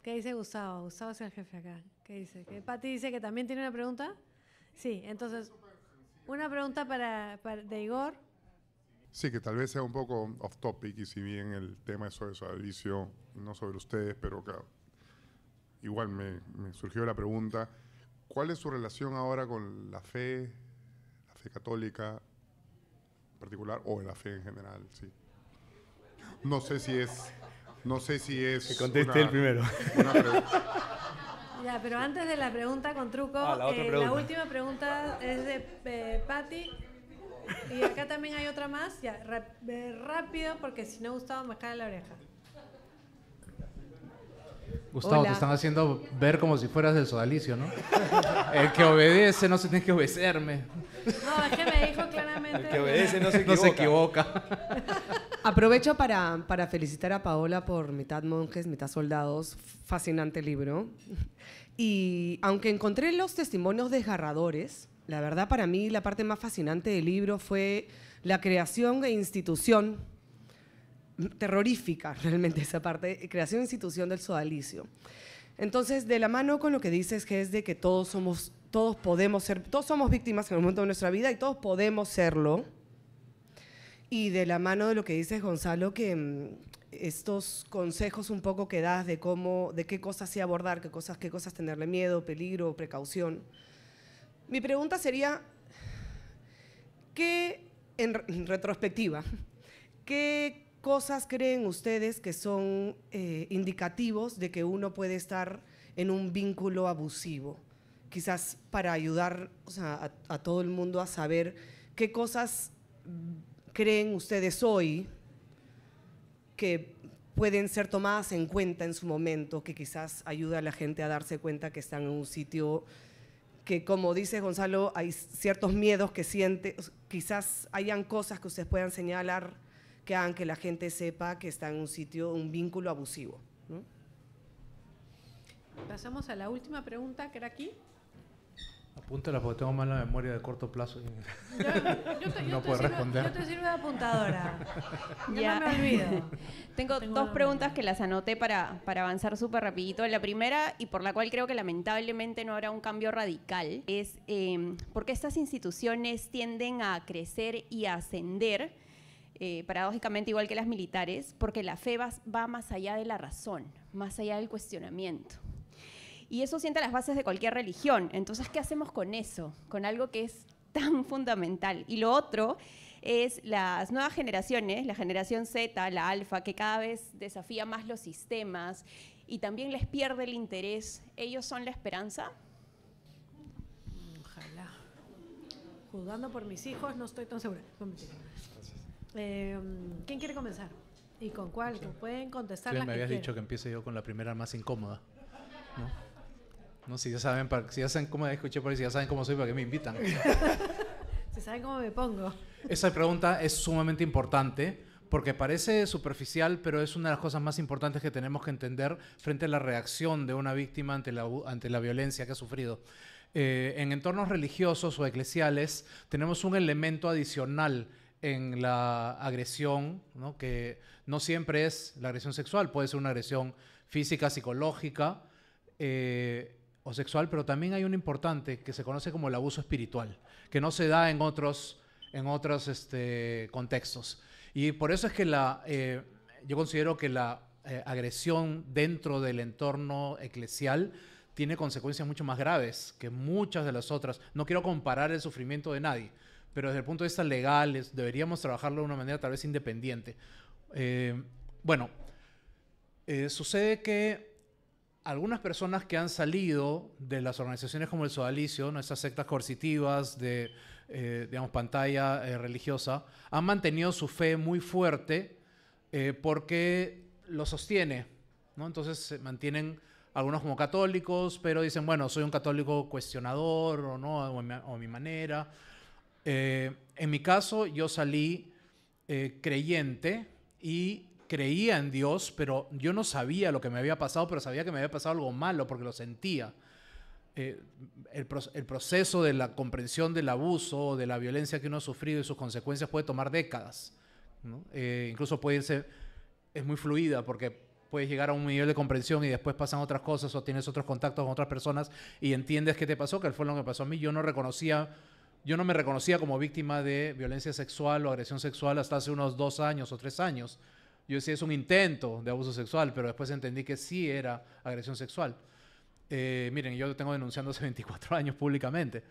¿Qué dice Gustavo? Gustavo es el jefe acá. ¿Qué dice? Pati dice que también tiene una pregunta? Sí, entonces, una pregunta para, de Igor. Sí, que tal vez sea un poco off topic y si bien el tema es sobre servicio no sobre ustedes, pero claro, igual me, surgió la pregunta, ¿cuál es su relación ahora con la fe, la fe católica en particular o la fe en general? Sí. No sé si es, no sé si es. Que conteste el primero. ya, pero antes de la pregunta con truco, ah, la, eh, última pregunta es de eh, Patti. Y acá también hay otra más. Ya, rápido, porque si no, Gustavo me cae la oreja. Gustavo, te están haciendo ver como si fueras del sodalicio, ¿no? El que obedece no se tiene que obedecerme. No, es que me dijo claramente. El que obedece no se equivoca. No se equivoca. Aprovecho para, para, felicitar a Paola por Mitad Monjes, Mitad Soldados, fascinante libro. Y aunque encontré los testimonios desgarradores, la verdad para mí la parte más fascinante del libro fue la creación e institución, terrorífica realmente esa parte, eh, creación e institución del sodalicio. Entonces, de la mano con lo que dices que es de que todos somos, todos podemos ser, todos somos víctimas en el momento de nuestra vida y todos podemos serlo. Y de la mano de lo que dices, Gonzalo, que mm, estos consejos un poco que das de cómo, de qué cosas sí abordar, qué cosas, qué cosas tenerle miedo, peligro, precaución mi pregunta sería, ¿qué, en retrospectiva, qué cosas creen ustedes que son eh, indicativos de que uno puede estar en un vínculo abusivo? Quizás para ayudar a, todo el mundo a saber qué cosas creen ustedes hoy que pueden ser tomadas en cuenta en su momento, que quizás ayuda a la gente a darse cuenta que están en un sitio que como dice Gonzalo, hay ciertos miedos que siente, quizás hayan cosas que ustedes puedan señalar que hagan que la gente sepa que está en un sitio, un vínculo abusivo. Pasamos a la última pregunta que era aquí. Apúntala porque tengo mala memoria de corto plazo. no puedo responder. yo te sirvo de apuntadora. ya no me olvido. tengo, dos preguntas que las anoté para, avanzar súper rapidito. La primera, y por la cual creo que lamentablemente no habrá un cambio radical, es porque em, por qué estas instituciones tienden a crecer y a ascender, eh, paradójicamente igual que las militares, porque la fe va más allá de la razón, más allá del cuestionamiento. Y eso sienta las bases de cualquier religión. Entonces, ¿qué hacemos con eso? Con algo que es tan fundamental. Y lo otro es las nuevas generaciones, la generación Z, la alfa, que cada vez desafía más los sistemas y también les pierde el interés. ¿Ellos son la esperanza? Ojalá. Juzgando por mis hijos, no estoy tan segura. Eh, ¿Quién quiere comenzar? ¿Y con cuál? Pueden contestar. la me habías dicho que empiece yo con la primera más incómoda. No, si ya saben, para, si ya saben cómo escuché por si ya saben cómo soy, ¿para qué me invitan? si saben cómo me pongo. Esa pregunta es sumamente importante porque parece superficial, pero es una de las cosas más importantes que tenemos que entender frente a la reacción de una víctima ante la, ante la violencia que ha sufrido. Eh, en entornos religiosos o eclesiales tenemos un elemento adicional en la agresión, que no siempre es la agresión sexual, puede ser una agresión física, psicológica. Eh, o sexual, pero también hay un importante que se conoce como el abuso espiritual, que no se da en otros, en otros este, contextos. Y por eso es que la, eh, yo considero que la eh, agresión dentro del entorno eclesial tiene consecuencias mucho más graves que muchas de las otras. No quiero comparar el sufrimiento de nadie, pero desde el punto de vista legal deberíamos trabajarlo de una manera tal vez independiente. Eh, bueno, sucede que algunas personas que han salido de las organizaciones como el Sodalicio, esas sectas coercitivas de, eh, digamos, pantalla eh, religiosa, han mantenido su fe muy fuerte eh, porque lo sostiene, ¿no? Entonces se mantienen algunos como católicos, pero dicen, bueno, soy un católico cuestionador o no, o, mi, o mi manera. en mi caso, yo salí creyente y creía en Dios, pero yo no sabía lo que me había pasado, pero sabía que me había pasado algo malo porque lo sentía. Eh, el, el, proceso de la comprensión del abuso, o de la violencia que uno ha sufrido y sus consecuencias puede tomar décadas. Eh, incluso puede irse, es muy fluida porque puedes llegar a un nivel de comprensión y después pasan otras cosas o tienes otros contactos con otras personas y entiendes qué te pasó, que fue lo que pasó a mí. Yo no reconocía yo no me reconocía como víctima de violencia sexual o agresión sexual hasta hace unos dos años o tres años. Yo decía, es un intento de abuso sexual, pero después entendí que sí era agresión sexual. Eh, miren, yo lo tengo denunciando hace 24 años públicamente.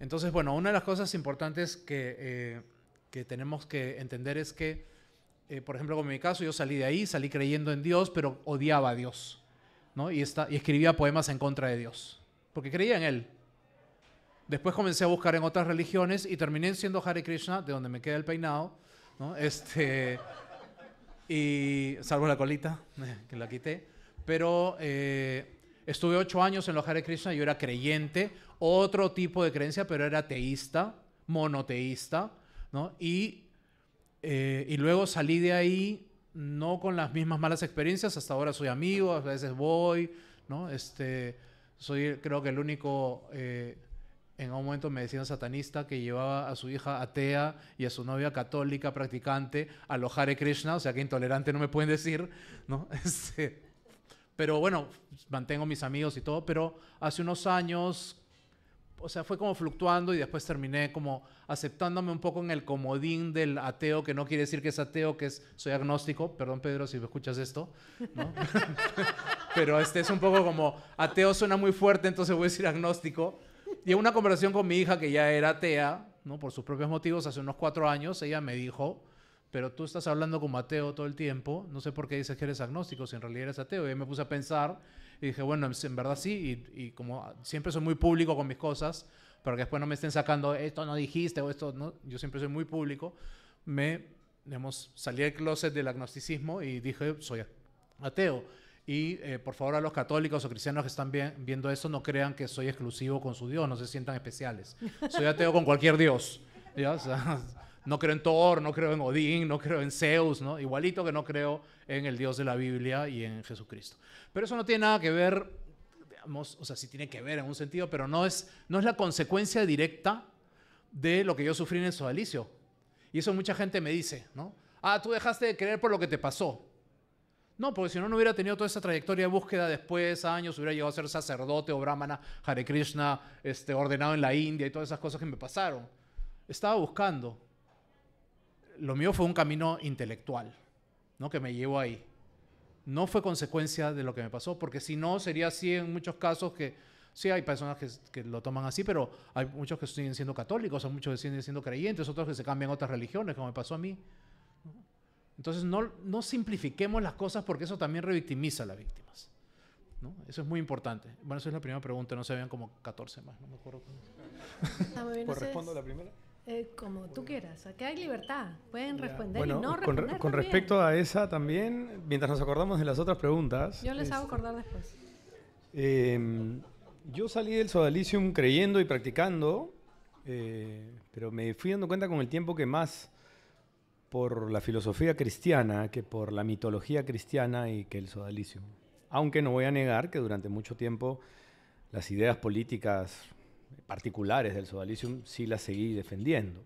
Entonces, bueno, una de las cosas importantes que, eh, tenemos que entender es que, eh, por ejemplo, con mi caso, yo salí de ahí, salí creyendo en Dios, pero odiaba a Dios, ¿no? Y, está, y escribía poemas en contra de Dios, porque creía en Él. Después comencé a buscar en otras religiones y terminé siendo Hare Krishna, de donde me queda el peinado, ¿no? Este... Y salvo la colita, que la quité. Pero eh, estuve ocho años en los Hare Krishna, yo era creyente, otro tipo de creencia, pero era teísta, monoteísta, ¿no? Y, eh, y luego salí de ahí no con las mismas malas experiencias, hasta ahora soy amigo, a veces voy, ¿no? Este, soy creo que el único... Eh, en algún momento me decían satanista que llevaba a su hija atea y a su novia católica practicante a los Hare Krishna, o sea que intolerante no me pueden decir, ¿no? Este, pero bueno, mantengo mis amigos y todo, pero hace unos años, o sea, fue como fluctuando y después terminé como aceptándome un poco en el comodín del ateo, que no quiere decir que es ateo, que es, soy agnóstico, perdón Pedro si me escuchas esto, ¿no? pero este es un poco como, ateo suena muy fuerte, entonces voy a decir agnóstico y en una conversación con mi hija que ya era atea, ¿no? por sus propios motivos, hace unos cuatro años, ella me dijo, pero tú estás hablando con Mateo todo el tiempo, no sé por qué dices que eres agnóstico, si en realidad eres ateo. Y me puse a pensar y dije, bueno, en verdad sí, y, y como siempre soy muy público con mis cosas, para que después no me estén sacando, esto no dijiste o esto, no, yo siempre soy muy público, me, digamos, salí del closet del agnosticismo y dije, soy ateo. Y eh, por favor a los católicos o cristianos que están viendo eso no crean que soy exclusivo con su Dios, no se sientan especiales. Soy ateo con cualquier Dios. no creo en Thor, no creo en Odín, no creo en Zeus, ¿no? igualito que no creo en el Dios de la Biblia y en Jesucristo. Pero eso no tiene nada que ver, o sea, sí tiene que ver en un sentido, pero no es, no es la consecuencia directa de lo que yo sufrí en el sodalicio. Y eso mucha gente me dice, ¿no? Ah, tú dejaste de creer por lo que te pasó. No, porque si no, no hubiera tenido toda esa trayectoria de búsqueda después, años, hubiera llegado a ser sacerdote o brahmana, Hare Krishna, este, ordenado en la India y todas esas cosas que me pasaron. Estaba buscando. Lo mío fue un camino intelectual, ¿no? Que me llevó ahí. No fue consecuencia de lo que me pasó, porque si no, sería así en muchos casos que, sí, hay personas que, lo toman así, pero hay muchos que siguen siendo católicos, hay muchos que siguen siendo creyentes, otros que se cambian otras religiones, como me pasó a mí. Entonces no, no simplifiquemos las cosas porque eso también revictimiza a las víctimas. Eso es muy importante. Bueno, esa es la primera pregunta, no se habían como 14 más, no me ah, respondo la primera? Eh, como tú quieras, aquí hay libertad, pueden responder y no responder. Con, con respecto a esa también, mientras nos acordamos de las otras preguntas. Yo les hago acordar después. Em, yo salí del Sodalicium creyendo y practicando, eh, pero me fui dando cuenta con el tiempo que más por la filosofía cristiana que por la mitología cristiana y que el sodalicio. Aunque no voy a negar que durante mucho tiempo las ideas políticas particulares del sodalicio sí las seguí defendiendo.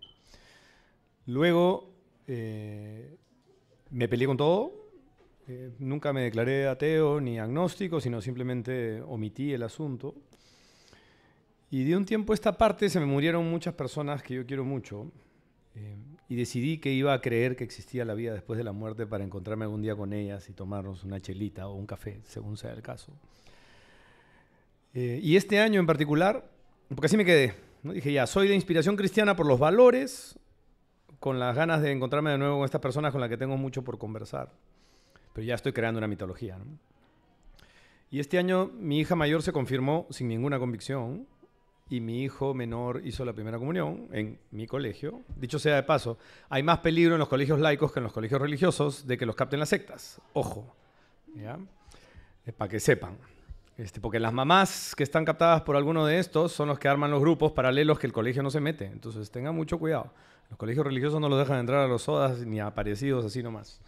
Luego eh, me peleé con todo, eh, nunca me declaré ateo ni agnóstico, sino simplemente omití el asunto. Y de un tiempo a esta parte se me murieron muchas personas que yo quiero mucho. Eh, y decidí que iba a creer que existía la vida después de la muerte para encontrarme algún día con ellas y tomarnos una chelita o un café, según sea el caso. Eh, y este año en particular, porque así me quedé, ¿no? dije ya, soy de inspiración cristiana por los valores, con las ganas de encontrarme de nuevo con estas personas con las que tengo mucho por conversar, pero ya estoy creando una mitología. Y este año mi hija mayor se confirmó sin ninguna convicción, y mi hijo menor hizo la primera comunión en mi colegio. Dicho sea de paso, hay más peligro en los colegios laicos que en los colegios religiosos de que los capten las sectas. Ojo, ¿ya? Eh, para que sepan. Este, porque las mamás que están captadas por alguno de estos son los que arman los grupos paralelos que el colegio no se mete. Entonces tengan mucho cuidado. Los colegios religiosos no los dejan entrar a los sodas ni a aparecidos así nomás.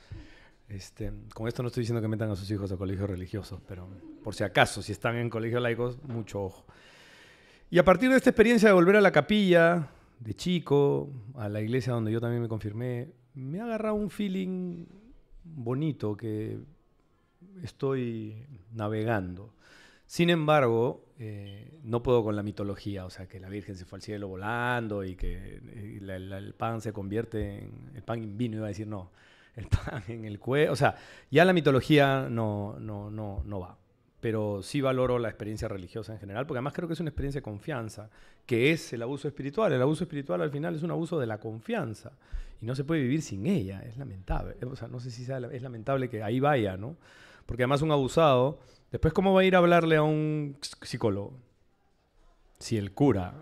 Este, con esto no estoy diciendo que metan a sus hijos a colegios religiosos, pero por si acaso, si están en colegios laicos, mucho ojo. Y a partir de esta experiencia de volver a la capilla, de chico, a la iglesia donde yo también me confirmé, me ha agarrado un feeling bonito que estoy navegando. Sin embargo, eh, no puedo con la mitología, o sea, que la Virgen se fue al cielo volando y que eh, el pan se convierte en, el pan en vino, iba a decir, no, el pan en el cuello, o sea, ya la mitología no, no, no, no va pero sí valoro la experiencia religiosa en general, porque además creo que es una experiencia de confianza, que es el abuso espiritual. El abuso espiritual al final es un abuso de la confianza y no se puede vivir sin ella, es lamentable. no sé si es lamentable que ahí vaya, ¿no? Porque además un abusado, después cómo va a ir a hablarle a un psicólogo si el cura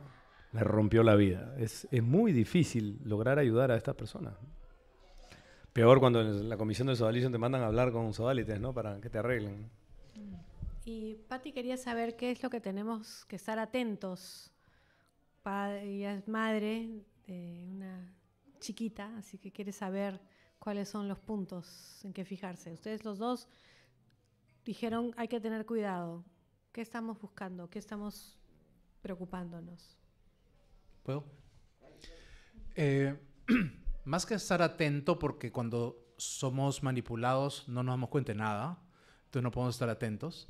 le rompió la vida. Es, muy difícil lograr ayudar a esta persona Peor cuando en la comisión de sodalicio te mandan a hablar con sodalites, ¿no? Para que te arreglen. Mm. Y Patti quería saber qué es lo que tenemos que estar atentos. Ella es madre de una chiquita, así que quiere saber cuáles son los puntos en que fijarse. Ustedes los dos dijeron hay que tener cuidado. ¿Qué estamos buscando? ¿Qué estamos preocupándonos? ¿Puedo? Eh, más que estar atento, porque cuando somos manipulados no nos damos cuenta de nada, entonces no podemos estar atentos.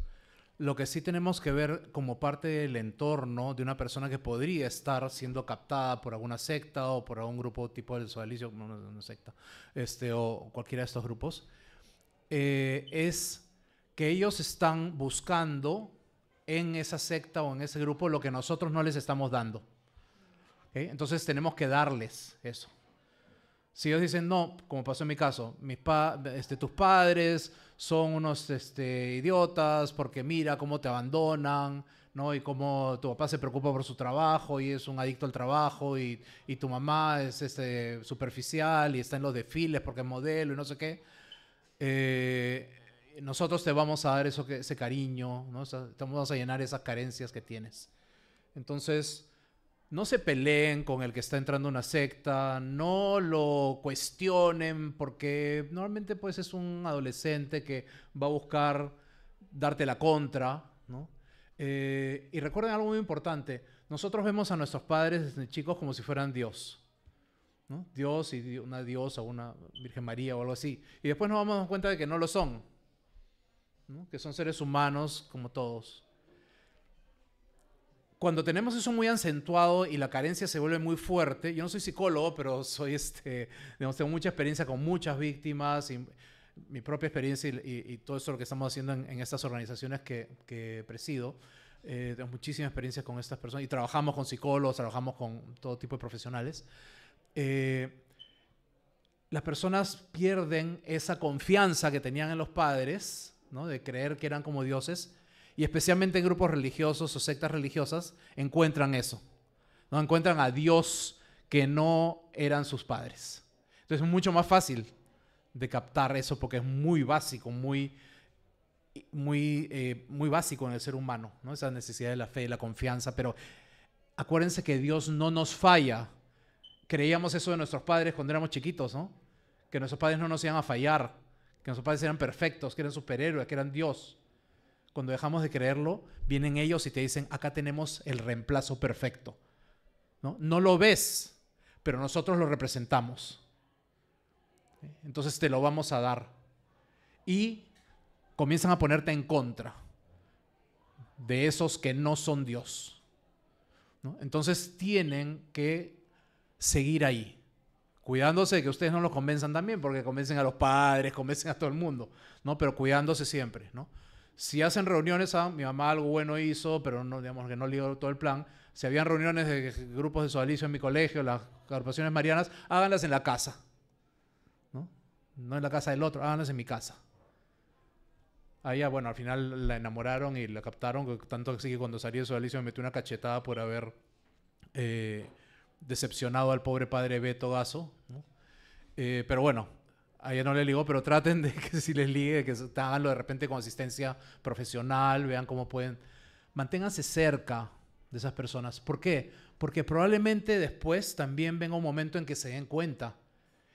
Lo que sí tenemos que ver como parte del entorno de una persona que podría estar siendo captada por alguna secta o por algún grupo tipo del socialismo, no, no, no secta, este, o cualquiera de estos grupos, eh, es que ellos están buscando en esa secta o en ese grupo lo que nosotros no les estamos dando. Entonces tenemos que darles eso. Si ellos dicen, no, como pasó en mi caso, mis pa este, tus padres, son unos este, idiotas porque mira cómo te abandonan, ¿no? Y cómo tu papá se preocupa por su trabajo y es un adicto al trabajo y, y tu mamá es este, superficial y está en los desfiles porque es modelo y no sé qué. Eh, nosotros te vamos a dar eso que, ese cariño, ¿no? te vamos a llenar esas carencias que tienes. Entonces, no se peleen con el que está entrando una secta, no lo cuestionen, porque normalmente pues es un adolescente que va a buscar darte la contra, eh, y recuerden algo muy importante, nosotros vemos a nuestros padres desde chicos como si fueran Dios. Dios y una diosa, una Virgen María o algo así. Y después nos vamos a dar cuenta de que no lo son, que son seres humanos como todos cuando tenemos eso muy acentuado y la carencia se vuelve muy fuerte, yo no soy psicólogo, pero soy este, tengo mucha experiencia con muchas víctimas y mi propia experiencia y, todo eso lo que estamos haciendo en, estas organizaciones que, presido. Eh, tengo muchísima experiencia con estas personas y trabajamos con psicólogos, trabajamos con todo tipo de profesionales. Eh, las personas pierden esa confianza que tenían en los padres, de creer que eran como dioses, y especialmente en grupos religiosos o sectas religiosas, encuentran eso. No encuentran a Dios que no eran sus padres. Entonces es mucho más fácil de captar eso porque es muy básico, muy, muy, eh, muy básico en el ser humano, ¿no? esa necesidad de la fe y la confianza. Pero acuérdense que Dios no nos falla. Creíamos eso de nuestros padres cuando éramos chiquitos, Que nuestros padres no nos iban a fallar, que nuestros padres eran perfectos, que eran superhéroes, que eran Dios cuando dejamos de creerlo, vienen ellos y te dicen, acá tenemos el reemplazo perfecto. No, no lo ves, pero nosotros lo representamos. Entonces te lo vamos a dar. Y comienzan a ponerte en contra de esos que no son Dios. Entonces tienen que seguir ahí, cuidándose de que ustedes no los convenzan también, porque convencen a los padres, convencen a todo el mundo, ¿no? pero cuidándose siempre. ¿no? si hacen reuniones, ah, mi mamá algo bueno hizo, pero no, digamos que no dio todo el plan. Si habían reuniones de grupos de socialismo en mi colegio, las agrupaciones marianas, háganlas en la casa. ¿no? en la casa del otro, háganlas en mi casa. Ahí ah, bueno, al final la enamoraron y la captaron, tanto así que cuando salí de socialismo me metí una cachetada por haber eh, decepcionado al pobre padre Beto Gaso. Eh, pero bueno, Ayer no le ligó, pero traten de que si les ligue, que haganlo de repente con asistencia profesional, vean cómo pueden. Manténganse cerca de esas personas. ¿Por qué? Porque probablemente después también venga un momento en que se den cuenta.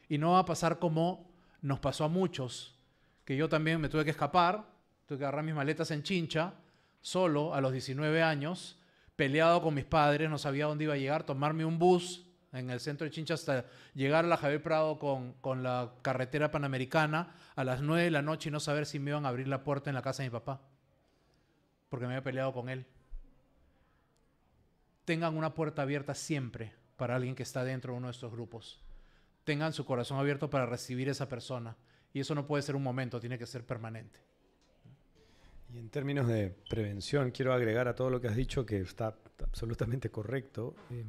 Y no va a pasar como nos pasó a muchos, que yo también me tuve que escapar, tuve que agarrar mis maletas en chincha, solo a los 19 años, peleado con mis padres, no sabía dónde iba a llegar, tomarme un bus en el centro de Chincha hasta llegar a la Javier Prado con, con la carretera panamericana a las 9 de la noche y no saber si me iban a abrir la puerta en la casa de mi papá, porque me había peleado con él. Tengan una puerta abierta siempre para alguien que está dentro de uno de estos grupos. Tengan su corazón abierto para recibir a esa persona. Y eso no puede ser un momento, tiene que ser permanente. Y en términos de prevención, quiero agregar a todo lo que has dicho, que está absolutamente correcto. Em,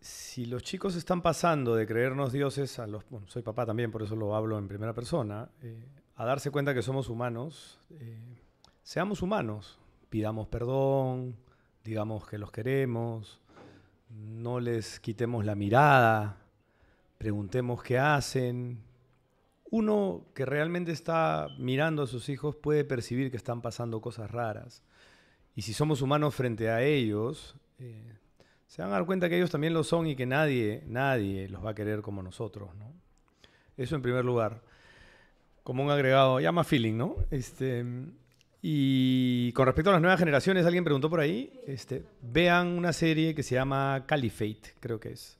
si los chicos están pasando de creernos dioses a los... Bueno, soy papá también, por eso lo hablo en primera persona, eh, a darse cuenta que somos humanos, eh, seamos humanos, pidamos perdón, digamos que los queremos, no les quitemos la mirada, preguntemos qué hacen. Uno que realmente está mirando a sus hijos puede percibir que están pasando cosas raras. Y si somos humanos frente a ellos, eh, se van a dar cuenta que ellos también lo son y que nadie, nadie los va a querer como nosotros, ¿no? Eso en primer lugar. Como un agregado, llama feeling, ¿no? Este, y con respecto a las nuevas generaciones, alguien preguntó por ahí, este, vean una serie que se llama Caliphate, creo que es,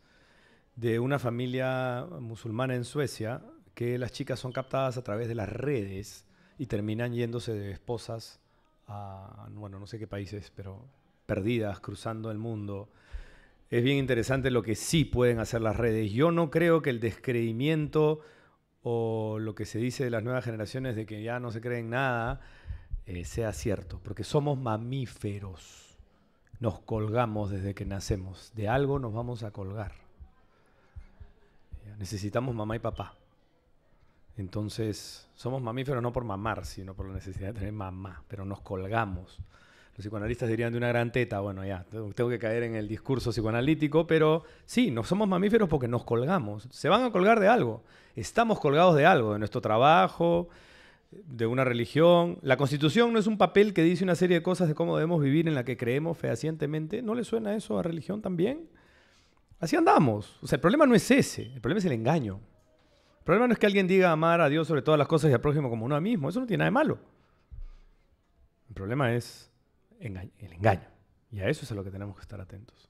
de una familia musulmana en Suecia, que las chicas son captadas a través de las redes y terminan yéndose de esposas a, bueno, no sé qué países, pero perdidas cruzando el mundo. Es bien interesante lo que sí pueden hacer las redes. Yo no creo que el descreimiento o lo que se dice de las nuevas generaciones de que ya no se creen nada eh, sea cierto, porque somos mamíferos. Nos colgamos desde que nacemos. De algo nos vamos a colgar. Necesitamos mamá y papá. Entonces, somos mamíferos no por mamar, sino por la necesidad de tener mamá, pero nos colgamos los psicoanalistas dirían de una gran teta, bueno, ya, tengo que caer en el discurso psicoanalítico, pero sí, no somos mamíferos porque nos colgamos, se van a colgar de algo, estamos colgados de algo, de nuestro trabajo, de una religión. La constitución no es un papel que dice una serie de cosas de cómo debemos vivir en la que creemos fehacientemente, ¿no le suena eso a religión también? Así andamos, o sea, el problema no es ese, el problema es el engaño. El problema no es que alguien diga amar a Dios sobre todas las cosas y al prójimo como uno mismo, eso no tiene nada de malo. El problema es el engaño. Y a eso es a lo que tenemos que estar atentos.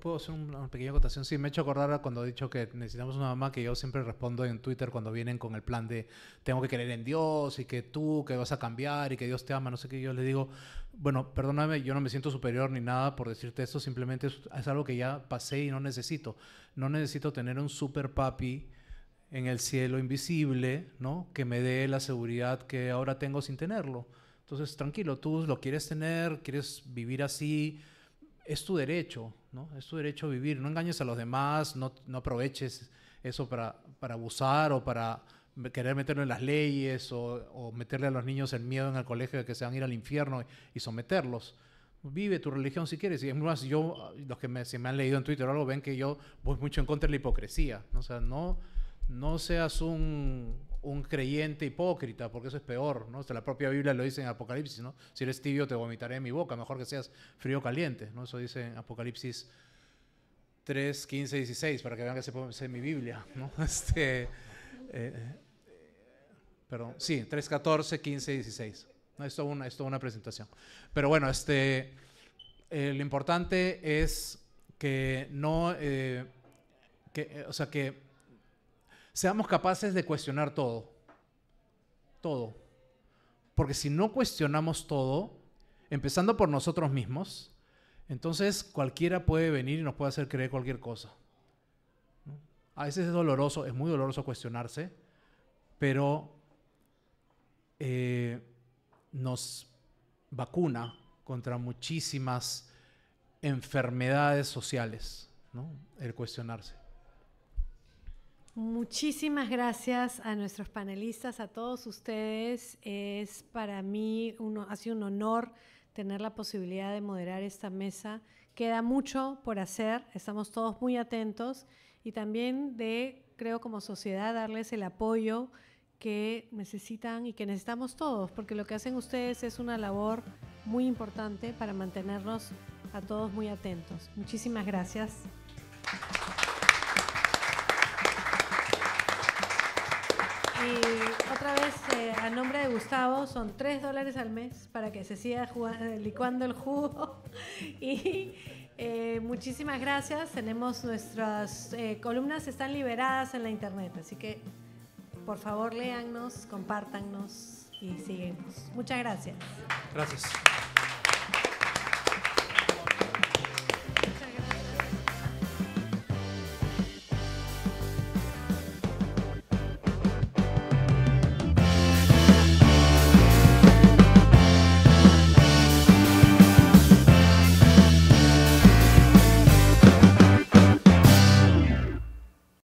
¿Puedo hacer una pequeña acotación? Sí, me he hecho acordar cuando he dicho que necesitamos una mamá que yo siempre respondo en Twitter cuando vienen con el plan de tengo que creer en Dios y que tú, que vas a cambiar y que Dios te ama, no sé qué. Yo le digo, bueno, perdóname, yo no me siento superior ni nada por decirte esto, simplemente es, es algo que ya pasé y no necesito. No necesito tener un super papi en el cielo invisible, ¿no? Que me dé la seguridad que ahora tengo sin tenerlo entonces, tranquilo, tú lo quieres tener, quieres vivir así, es tu derecho, ¿no? Es tu derecho a vivir. No engañes a los demás, no, aproveches eso para, para, abusar o para querer meterlo en las leyes o, meterle a los niños el miedo en el colegio de que se van a ir al infierno y, someterlos. Vive tu religión si quieres. Y es más, yo, los que me, me han leído en Twitter o algo, ven que yo voy mucho en contra de la hipocresía. O sea, no, no seas un, un creyente hipócrita, porque eso es peor, ¿no? la propia Biblia lo dice en Apocalipsis, ¿no? Si eres tibio te vomitaré en mi boca, mejor que seas frío o caliente, ¿no? Eso dice en Apocalipsis 3, 15, 16, para que vean que se puede mi Biblia, ¿no? Este, eh, eh, perdón, sí, 3, 14, 15, 16. Esto es, una, una presentación. Pero bueno, este, eh, lo importante es que no, o sea, que seamos capaces de cuestionar todo. Todo. Porque si no cuestionamos todo, empezando por nosotros mismos, entonces cualquiera puede venir y nos puede hacer creer cualquier cosa. A veces es doloroso, es muy doloroso cuestionarse, pero eh, nos vacuna contra muchísimas enfermedades sociales, el cuestionarse. Muchísimas gracias a nuestros panelistas, a todos ustedes. Es para mí, uno, ha un honor tener la posibilidad de moderar esta mesa. Queda mucho por hacer, estamos todos muy atentos y también de, creo como sociedad, darles el apoyo que necesitan y que necesitamos todos, porque lo que hacen ustedes es una labor muy importante para mantenernos a todos muy atentos. Muchísimas gracias. Y otra vez, eh, a nombre de Gustavo, son tres dólares al mes para que se siga eh, licuando el jugo. Y eh, muchísimas gracias. Tenemos nuestras columnas, están liberadas en la internet. Así que, por favor, léannos, compártannos y síguenos. Muchas gracias. Gracias.